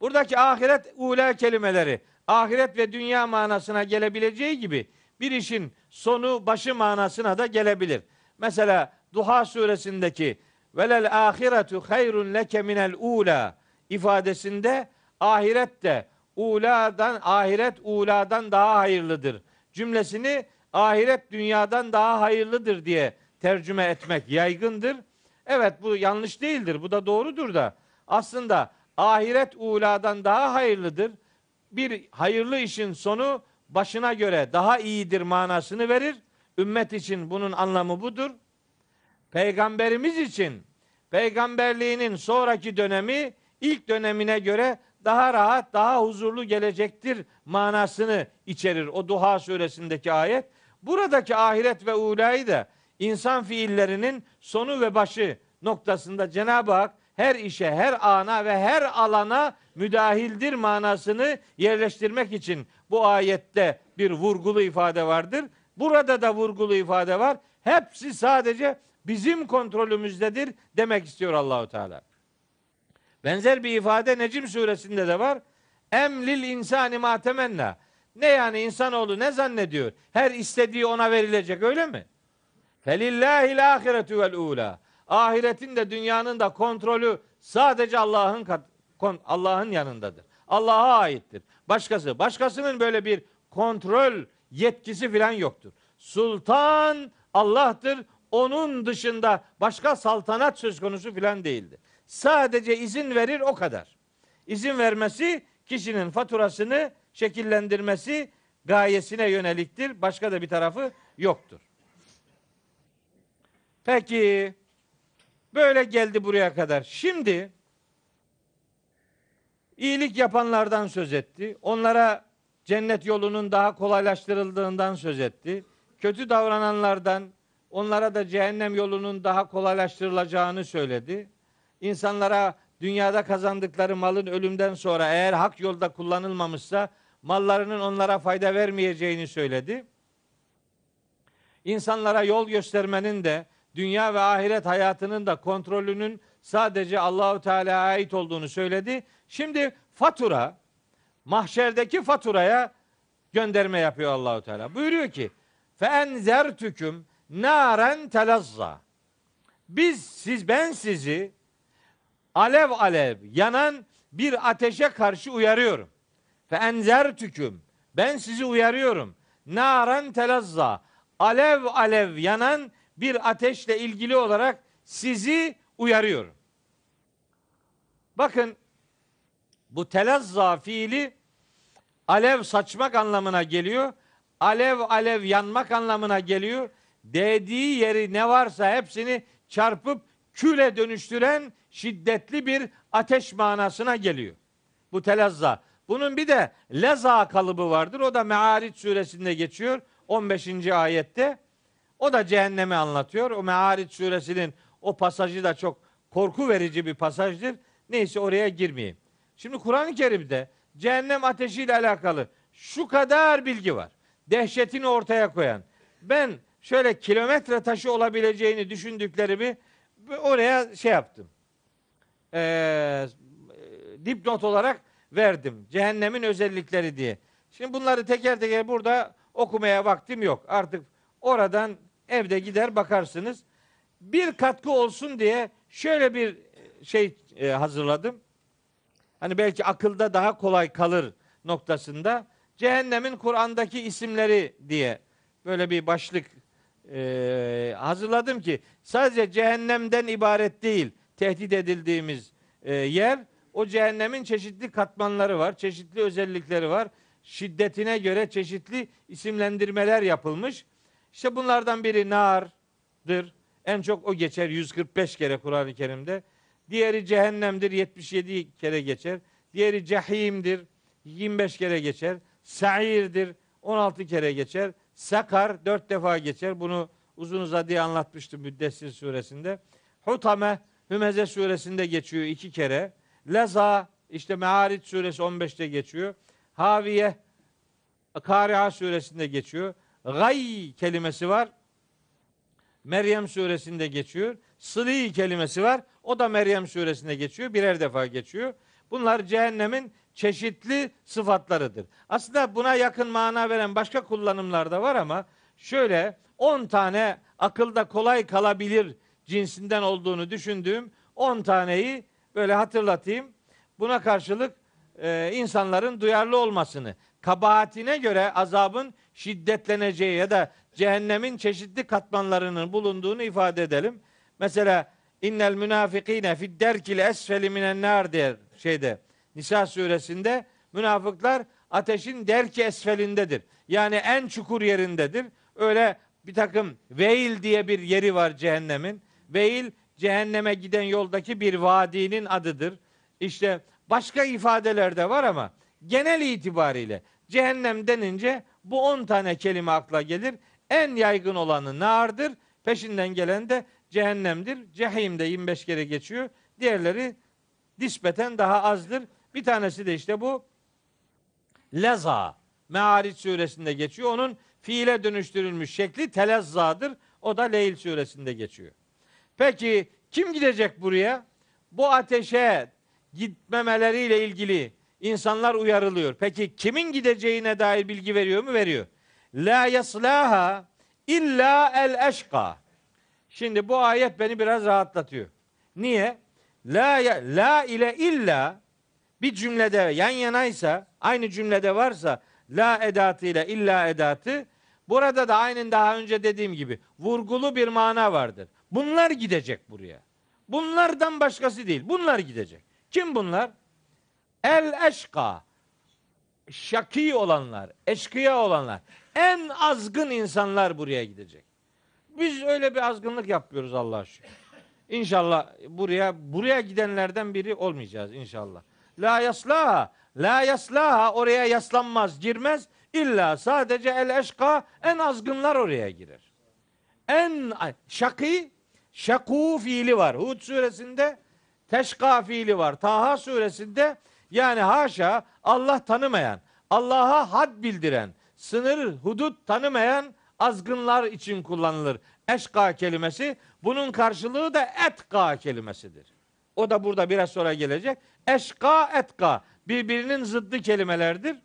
Buradaki ahiret ula kelimeleri ahiret ve dünya manasına gelebileceği gibi bir işin sonu başı manasına da gelebilir. Mesela Duha suresindeki velel ahiretu hayrun leke minel ula ifadesinde ahiret de uladan ahiret uladan daha hayırlıdır cümlesini ahiret dünyadan daha hayırlıdır diye tercüme etmek yaygındır. Evet bu yanlış değildir. Bu da doğrudur da. Aslında ahiret uladan daha hayırlıdır. Bir hayırlı işin sonu başına göre daha iyidir manasını verir. Ümmet için bunun anlamı budur. Peygamberimiz için peygamberliğinin sonraki dönemi ilk dönemine göre daha rahat, daha huzurlu gelecektir manasını içerir o Duha suresindeki ayet. Buradaki ahiret ve ulayı da insan fiillerinin sonu ve başı noktasında Cenab-ı Hak her işe, her ana ve her alana müdahildir manasını yerleştirmek için bu ayette bir vurgulu ifade vardır. Burada da vurgulu ifade var. Hepsi sadece bizim kontrolümüzdedir demek istiyor Allahu Teala. Benzer bir ifade Necim suresinde de var. Emlil insani ma temenna. Ne yani insanoğlu ne zannediyor? Her istediği ona verilecek öyle mi? Felillahil ahiretü vel ula. Ahiretin de dünyanın da kontrolü sadece Allah'ın Allah'ın yanındadır. Allah'a aittir. Başkası, başkasının böyle bir kontrol yetkisi filan yoktur. Sultan Allah'tır. Onun dışında başka saltanat söz konusu filan değildir. Sadece izin verir o kadar. İzin vermesi kişinin faturasını şekillendirmesi gayesine yöneliktir. Başka da bir tarafı yoktur. Peki böyle geldi buraya kadar. Şimdi iyilik yapanlardan söz etti. Onlara cennet yolunun daha kolaylaştırıldığından söz etti. Kötü davrananlardan onlara da cehennem yolunun daha kolaylaştırılacağını söyledi insanlara dünyada kazandıkları malın ölümden sonra eğer hak yolda kullanılmamışsa mallarının onlara fayda vermeyeceğini söyledi. İnsanlara yol göstermenin de dünya ve ahiret hayatının da kontrolünün sadece Allahu Teala'ya ait olduğunu söyledi. Şimdi fatura mahşerdeki faturaya gönderme yapıyor Allahu Teala. Buyuruyor ki: "Fe enzertüküm naren telazza." Biz siz ben sizi alev alev yanan bir ateşe karşı uyarıyorum. Fe enzer tüküm. Ben sizi uyarıyorum. Naran telazza. Alev alev yanan bir ateşle ilgili olarak sizi uyarıyorum. Bakın bu telazza fiili alev saçmak anlamına geliyor. Alev alev yanmak anlamına geliyor. Dediği yeri ne varsa hepsini çarpıp küle dönüştüren şiddetli bir ateş manasına geliyor. Bu telazza. Bunun bir de leza kalıbı vardır. O da Meariç suresinde geçiyor. 15. ayette. O da cehennemi anlatıyor. O Meariç suresinin o pasajı da çok korku verici bir pasajdır. Neyse oraya girmeyeyim. Şimdi Kur'an-ı Kerim'de cehennem ateşiyle alakalı şu kadar bilgi var. Dehşetini ortaya koyan. Ben şöyle kilometre taşı olabileceğini düşündüklerimi oraya şey yaptım e, dipnot olarak verdim. Cehennemin özellikleri diye. Şimdi bunları teker teker burada okumaya vaktim yok. Artık oradan evde gider bakarsınız. Bir katkı olsun diye şöyle bir şey e, hazırladım. Hani belki akılda daha kolay kalır noktasında cehennemin Kur'an'daki isimleri diye böyle bir başlık e, hazırladım ki sadece cehennemden ibaret değil tehdit edildiğimiz e, yer o cehennemin çeşitli katmanları var, çeşitli özellikleri var. Şiddetine göre çeşitli isimlendirmeler yapılmış. İşte bunlardan biri nardır. En çok o geçer 145 kere Kur'an-ı Kerim'de. Diğeri cehennemdir 77 kere geçer. Diğeri cehimdir 25 kere geçer. Sairdir 16 kere geçer. Sakar 4 defa geçer. Bunu uzun uzadıya anlatmıştım Müddessir suresinde. Hutame Hümeze suresinde geçiyor iki kere. Leza işte Meharit suresi 15'te geçiyor. Haviye Kariha suresinde geçiyor. Gay kelimesi var. Meryem suresinde geçiyor. Sıli kelimesi var. O da Meryem suresinde geçiyor. Birer defa geçiyor. Bunlar cehennemin çeşitli sıfatlarıdır. Aslında buna yakın mana veren başka kullanımlar da var ama şöyle 10 tane akılda kolay kalabilir cinsinden olduğunu düşündüğüm 10 taneyi böyle hatırlatayım. Buna karşılık e, insanların duyarlı olmasını, kabahatine göre azabın şiddetleneceği ya da cehennemin çeşitli katmanlarının bulunduğunu ifade edelim. Mesela innel münafikine fid derkil esfeli minen nar der şeyde Nisa suresinde münafıklar ateşin derki esfelindedir. Yani en çukur yerindedir. Öyle bir takım veil diye bir yeri var cehennemin. Veil cehenneme giden yoldaki bir vadinin adıdır. İşte başka ifadeler de var ama genel itibariyle cehennem denince bu 10 tane kelime akla gelir. En yaygın olanı nardır. Peşinden gelen de cehennemdir. Cehim de 25 kere geçiyor. Diğerleri nispeten daha azdır. Bir tanesi de işte bu leza. Meariç suresinde geçiyor. Onun fiile dönüştürülmüş şekli telezzadır. O da Leyl suresinde geçiyor. Peki kim gidecek buraya? Bu ateşe gitmemeleriyle ilgili insanlar uyarılıyor. Peki kimin gideceğine dair bilgi veriyor mu? Veriyor. La yaslaha illa el eşka. Şimdi bu ayet beni biraz rahatlatıyor. Niye? La la ile illa bir cümlede yan yanaysa, aynı cümlede varsa la edatı ile illa edatı burada da aynen daha önce dediğim gibi vurgulu bir mana vardır. Bunlar gidecek buraya. Bunlardan başkası değil. Bunlar gidecek. Kim bunlar? El eşka. Şaki olanlar, eşkıya olanlar. En azgın insanlar buraya gidecek. Biz öyle bir azgınlık yapıyoruz Allah'a şükür. İnşallah buraya buraya gidenlerden biri olmayacağız inşallah. La yaslaha, la yaslaha oraya yaslanmaz, girmez. İlla sadece el eşka en azgınlar oraya girer. En şakî şakû fiili var. Hud suresinde teşka fiili var. Taha suresinde yani haşa Allah tanımayan, Allah'a had bildiren, sınır, hudut tanımayan azgınlar için kullanılır. Eşka kelimesi bunun karşılığı da etka kelimesidir. O da burada biraz sonra gelecek. Eşka etka birbirinin zıddı kelimelerdir.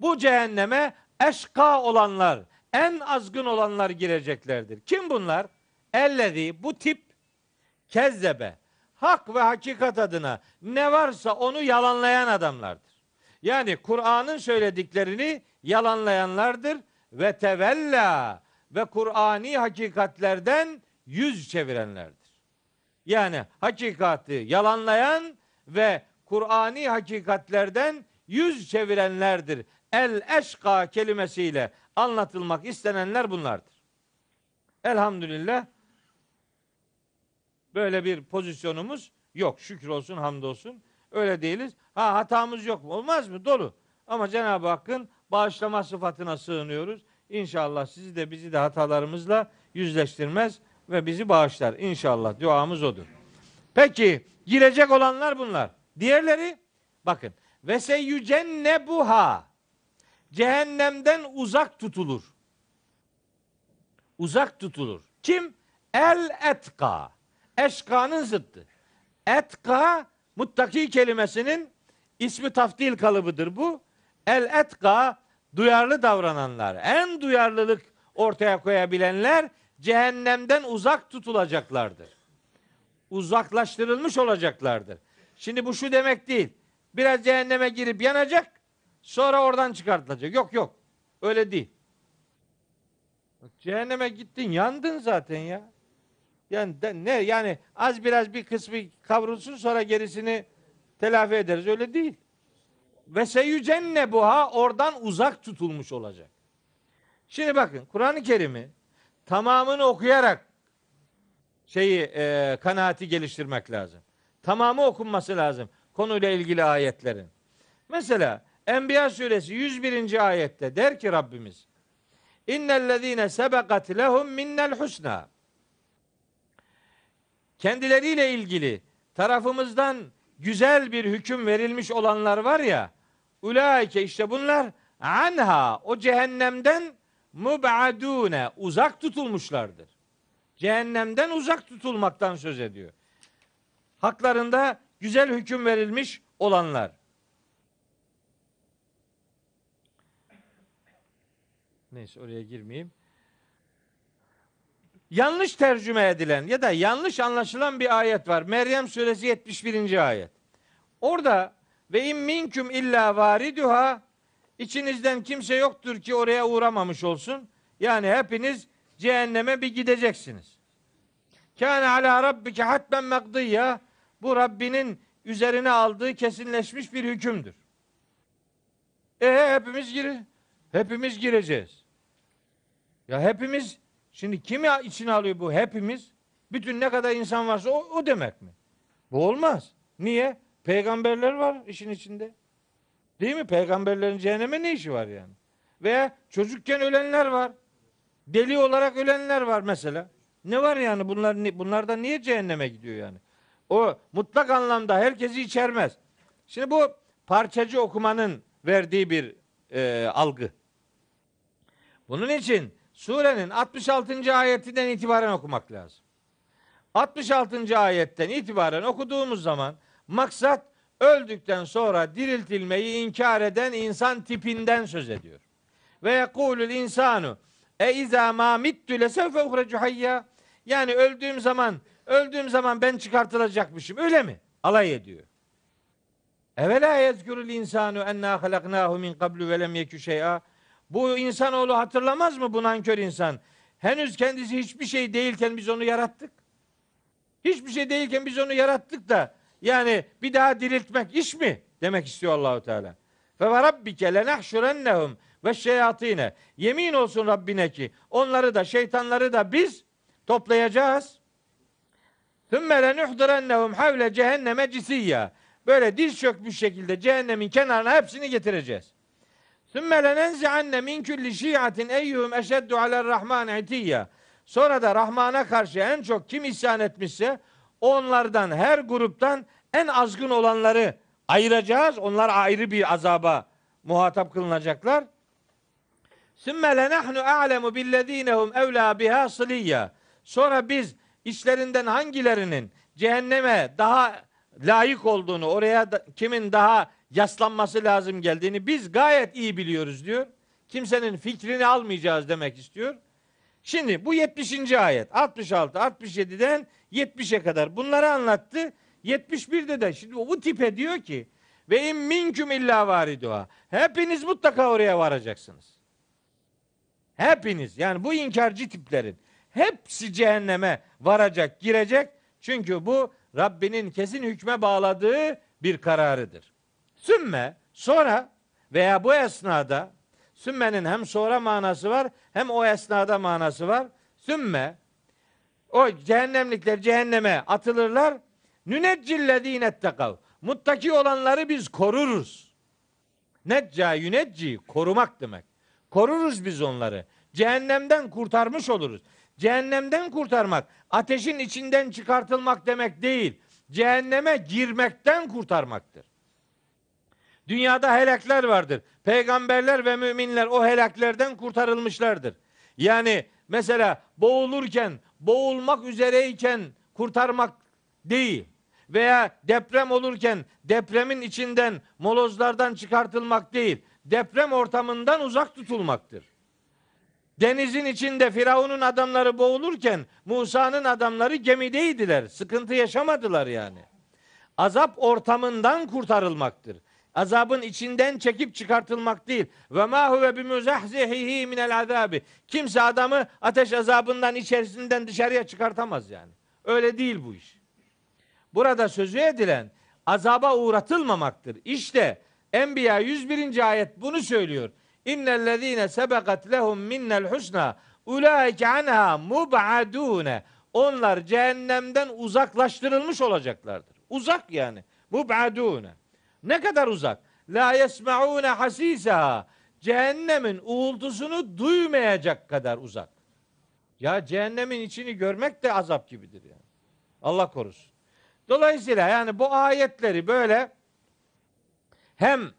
Bu cehenneme eşka olanlar, en azgın olanlar gireceklerdir. Kim bunlar? Ellezi bu tip kezzebe hak ve hakikat adına ne varsa onu yalanlayan adamlardır. Yani Kur'an'ın söylediklerini yalanlayanlardır ve tevella ve Kur'ani hakikatlerden yüz çevirenlerdir. Yani hakikati yalanlayan ve Kur'ani hakikatlerden yüz çevirenlerdir. El eşka kelimesiyle anlatılmak istenenler bunlardır. Elhamdülillah Böyle bir pozisyonumuz yok. Şükür olsun, hamdolsun. Öyle değiliz. Ha hatamız yok mu? Olmaz mı? Dolu. Ama Cenab-ı Hakk'ın bağışlama sıfatına sığınıyoruz. İnşallah sizi de bizi de hatalarımızla yüzleştirmez ve bizi bağışlar. İnşallah duamız odur. Peki girecek olanlar bunlar. Diğerleri bakın ve seyyucennebuha cehennemden uzak tutulur. Uzak tutulur. Kim? El etka eşkanın zıttı. Etka muttaki kelimesinin ismi taftil kalıbıdır bu. El etka duyarlı davrananlar, en duyarlılık ortaya koyabilenler cehennemden uzak tutulacaklardır. Uzaklaştırılmış olacaklardır. Şimdi bu şu demek değil. Biraz cehenneme girip yanacak, sonra oradan çıkartılacak. Yok yok. Öyle değil. Cehenneme gittin, yandın zaten ya. Yani de, ne yani az biraz bir kısmı kavrulsun sonra gerisini telafi ederiz. Öyle değil. Ve seyücenne buha oradan uzak tutulmuş olacak. Şimdi bakın Kur'an-ı Kerim'i tamamını okuyarak şeyi e, kanaati geliştirmek lazım. Tamamı okunması lazım konuyla ilgili ayetlerin. Mesela Enbiya suresi 101. ayette der ki Rabbimiz İnnellezîne sebekat lehum minnel husna kendileriyle ilgili tarafımızdan güzel bir hüküm verilmiş olanlar var ya ulaike işte bunlar anha o cehennemden mubadune uzak tutulmuşlardır. Cehennemden uzak tutulmaktan söz ediyor. Haklarında güzel hüküm verilmiş olanlar. Neyse oraya girmeyeyim yanlış tercüme edilen ya da yanlış anlaşılan bir ayet var. Meryem suresi 71. ayet. Orada ve in minkum illa variduha içinizden kimse yoktur ki oraya uğramamış olsun. Yani hepiniz cehenneme bir gideceksiniz. Kâne alâ rabbike hatmen ya bu Rabbinin üzerine aldığı kesinleşmiş bir hükümdür. E hepimiz gir, hepimiz gireceğiz. Ya hepimiz Şimdi kimi içine alıyor bu? Hepimiz. Bütün ne kadar insan varsa o, o demek mi? Bu olmaz. Niye? Peygamberler var işin içinde. Değil mi? Peygamberlerin cehenneme ne işi var yani? Veya çocukken ölenler var. Deli olarak ölenler var mesela. Ne var yani bunlar bunlardan niye cehenneme gidiyor yani? O mutlak anlamda herkesi içermez. Şimdi bu parçacı okumanın verdiği bir e, algı. Bunun için surenin 66. ayetinden itibaren okumak lazım. 66. ayetten itibaren okuduğumuz zaman maksat öldükten sonra diriltilmeyi inkar eden insan tipinden söz ediyor. Ve yekulul insanu e izâ mâ mittü lesevfe uhrecu hayya. Yani öldüğüm zaman, öldüğüm zaman ben çıkartılacakmışım. Öyle mi? Alay ediyor. Evela yezgürül insanu enna halaknahu min qablu ve lem yekü şey'a. Bu insanoğlu hatırlamaz mı bu nankör insan? Henüz kendisi hiçbir şey değilken biz onu yarattık. Hiçbir şey değilken biz onu yarattık da yani bir daha diriltmek iş mi? Demek istiyor Allahu Teala. Ve ve rabbike lenahşurennehum ve şeyatine. Yemin olsun Rabbine ki onları da şeytanları da biz toplayacağız. Thümme lenuhdurennehum havle cehenneme cisiyya. Böyle diz çökmüş şekilde cehennemin kenarına hepsini getireceğiz. Sümme lenenzi'anne min külli şiatin eyyuhum eşeddu alerrahman etiyya. Sonra da Rahman'a karşı en çok kim isyan etmişse onlardan her gruptan en azgın olanları ayıracağız. Onlar ayrı bir azaba muhatap kılınacaklar. Sümme lenahnu a'lemu billedinehum evlâ biha sıliyya. Sonra biz işlerinden hangilerinin cehenneme daha layık olduğunu, oraya da, kimin daha yaslanması lazım geldiğini biz gayet iyi biliyoruz diyor. Kimsenin fikrini almayacağız demek istiyor. Şimdi bu 70. ayet 66 67'den 70'e kadar bunları anlattı. 71'de de şimdi bu tipe diyor ki ve in minküm illa varidua. Hepiniz mutlaka oraya varacaksınız. Hepiniz yani bu inkarcı tiplerin hepsi cehenneme varacak, girecek. Çünkü bu Rabbinin kesin hükme bağladığı bir kararıdır. Sümme sonra veya bu esnada sümmenin hem sonra manası var hem o esnada manası var. Sümme o cehennemlikler cehenneme atılırlar. Nüneccillezine ettekav. Muttaki olanları biz koruruz. Necca yünecci korumak demek. Koruruz biz onları. Cehennemden kurtarmış oluruz. Cehennemden kurtarmak ateşin içinden çıkartılmak demek değil. Cehenneme girmekten kurtarmaktır. Dünyada helakler vardır. Peygamberler ve müminler o helaklerden kurtarılmışlardır. Yani mesela boğulurken, boğulmak üzereyken kurtarmak değil veya deprem olurken depremin içinden molozlardan çıkartılmak değil, deprem ortamından uzak tutulmaktır. Denizin içinde Firavun'un adamları boğulurken Musa'nın adamları gemideydiler. Sıkıntı yaşamadılar yani. Azap ortamından kurtarılmaktır azabın içinden çekip çıkartılmak değil. Ve ma huve min el azabi. Kimse adamı ateş azabından içerisinden dışarıya çıkartamaz yani. Öyle değil bu iş. Burada sözü edilen azaba uğratılmamaktır. İşte Enbiya 101. ayet bunu söylüyor. İnnellezîne sebekat lehum minnel husna ulaike anha mub'adûne. Onlar cehennemden uzaklaştırılmış olacaklardır. Uzak yani. Mub'adûne. Ne kadar uzak? La yesmaune hasisaha. Cehennemin uğultusunu duymayacak kadar uzak. Ya cehennemin içini görmek de azap gibidir yani. Allah korusun. Dolayısıyla yani bu ayetleri böyle hem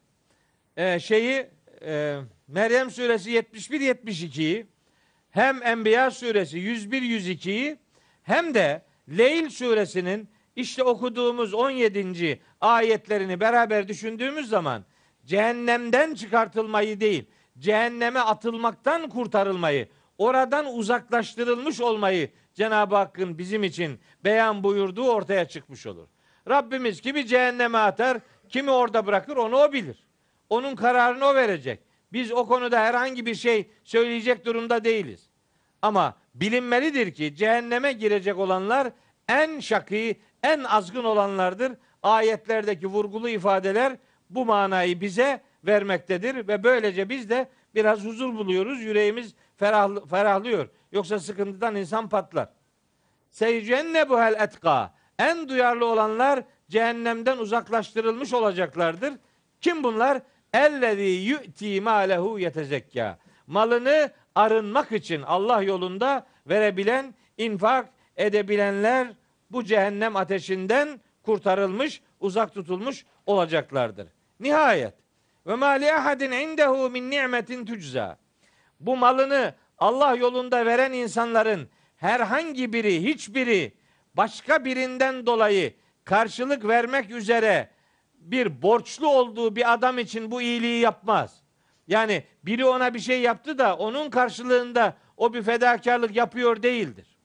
e, şeyi e, Meryem suresi 71-72'yi hem Enbiya suresi 101-102'yi hem de Leyl suresinin işte okuduğumuz 17. ayetlerini beraber düşündüğümüz zaman cehennemden çıkartılmayı değil, cehenneme atılmaktan kurtarılmayı, oradan uzaklaştırılmış olmayı Cenab-ı Hakk'ın bizim için beyan buyurduğu ortaya çıkmış olur. Rabbimiz kimi cehenneme atar, kimi orada bırakır onu o bilir. Onun kararını o verecek. Biz o konuda herhangi bir şey söyleyecek durumda değiliz. Ama bilinmelidir ki cehenneme girecek olanlar en şakî, en azgın olanlardır. Ayetlerdeki vurgulu ifadeler bu manayı bize vermektedir ve böylece biz de biraz huzur buluyoruz. Yüreğimiz ferah, ferahlıyor. Yoksa sıkıntıdan insan patlar. Seycenne bu hel etka. En duyarlı olanlar cehennemden uzaklaştırılmış olacaklardır. Kim bunlar? Ellezî yu'ti mâlehu yetezekka. Malını arınmak için Allah yolunda verebilen, infak edebilenler bu cehennem ateşinden kurtarılmış, uzak tutulmuş olacaklardır. Nihayet ve ma li ahadin indehu min ni'metin tujza. Bu malını Allah yolunda veren insanların herhangi biri, hiçbiri başka birinden dolayı karşılık vermek üzere bir borçlu olduğu bir adam için bu iyiliği yapmaz. Yani biri ona bir şey yaptı da onun karşılığında o bir fedakarlık yapıyor değildir.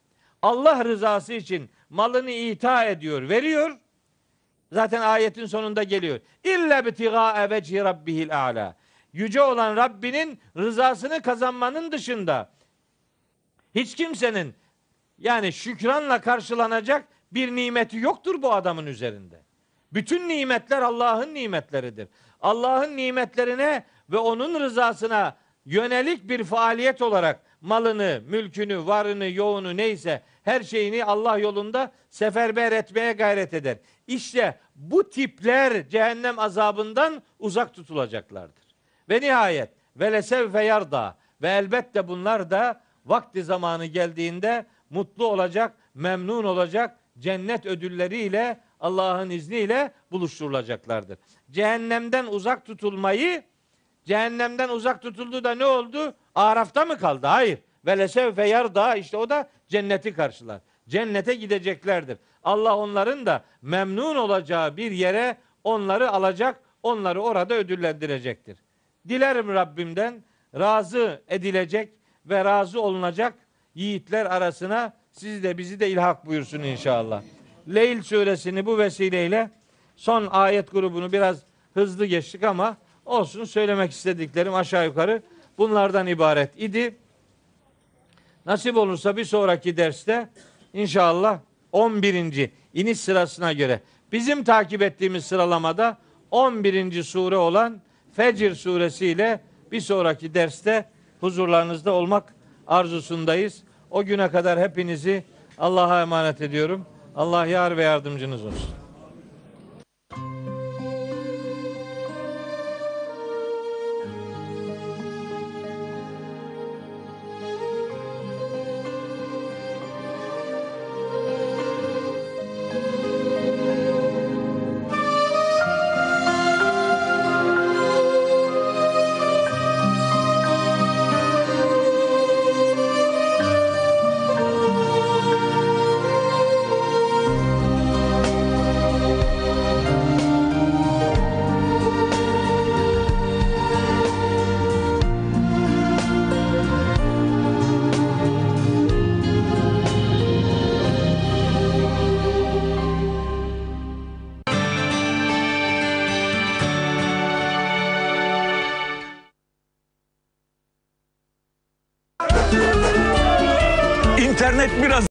Allah rızası için malını ita ediyor, veriyor. Zaten ayetin sonunda geliyor. İlla bitiga vecihi rabbihil a'la. Yüce olan Rabbinin rızasını kazanmanın dışında hiç kimsenin yani şükranla karşılanacak bir nimeti yoktur bu adamın üzerinde. Bütün nimetler Allah'ın nimetleridir. Allah'ın nimetlerine ve onun rızasına yönelik bir faaliyet olarak malını, mülkünü, varını, yoğunu neyse her şeyini Allah yolunda seferber etmeye gayret eder. İşte bu tipler cehennem azabından uzak tutulacaklardır. Ve nihayet velesevfe yarda ve elbette bunlar da vakti zamanı geldiğinde mutlu olacak, memnun olacak, cennet ödülleriyle Allah'ın izniyle buluşturulacaklardır. Cehennemden uzak tutulmayı cehennemden uzak tutuldu da ne oldu? Araf'ta mı kaldı? Hayır. ve Velesevfe yarda işte o da cenneti karşılar. Cennete gideceklerdir. Allah onların da memnun olacağı bir yere onları alacak, onları orada ödüllendirecektir. Dilerim Rabbimden razı edilecek ve razı olunacak yiğitler arasına sizi de bizi de ilhak buyursun inşallah. Leyl suresini bu vesileyle son ayet grubunu biraz hızlı geçtik ama olsun söylemek istediklerim aşağı yukarı bunlardan ibaret idi. Nasip olursa bir sonraki derste inşallah 11. iniş sırasına göre bizim takip ettiğimiz sıralamada 11. sure olan Fecir suresiyle bir sonraki derste huzurlarınızda olmak arzusundayız. O güne kadar hepinizi Allah'a emanet ediyorum. Allah yar ve yardımcınız olsun.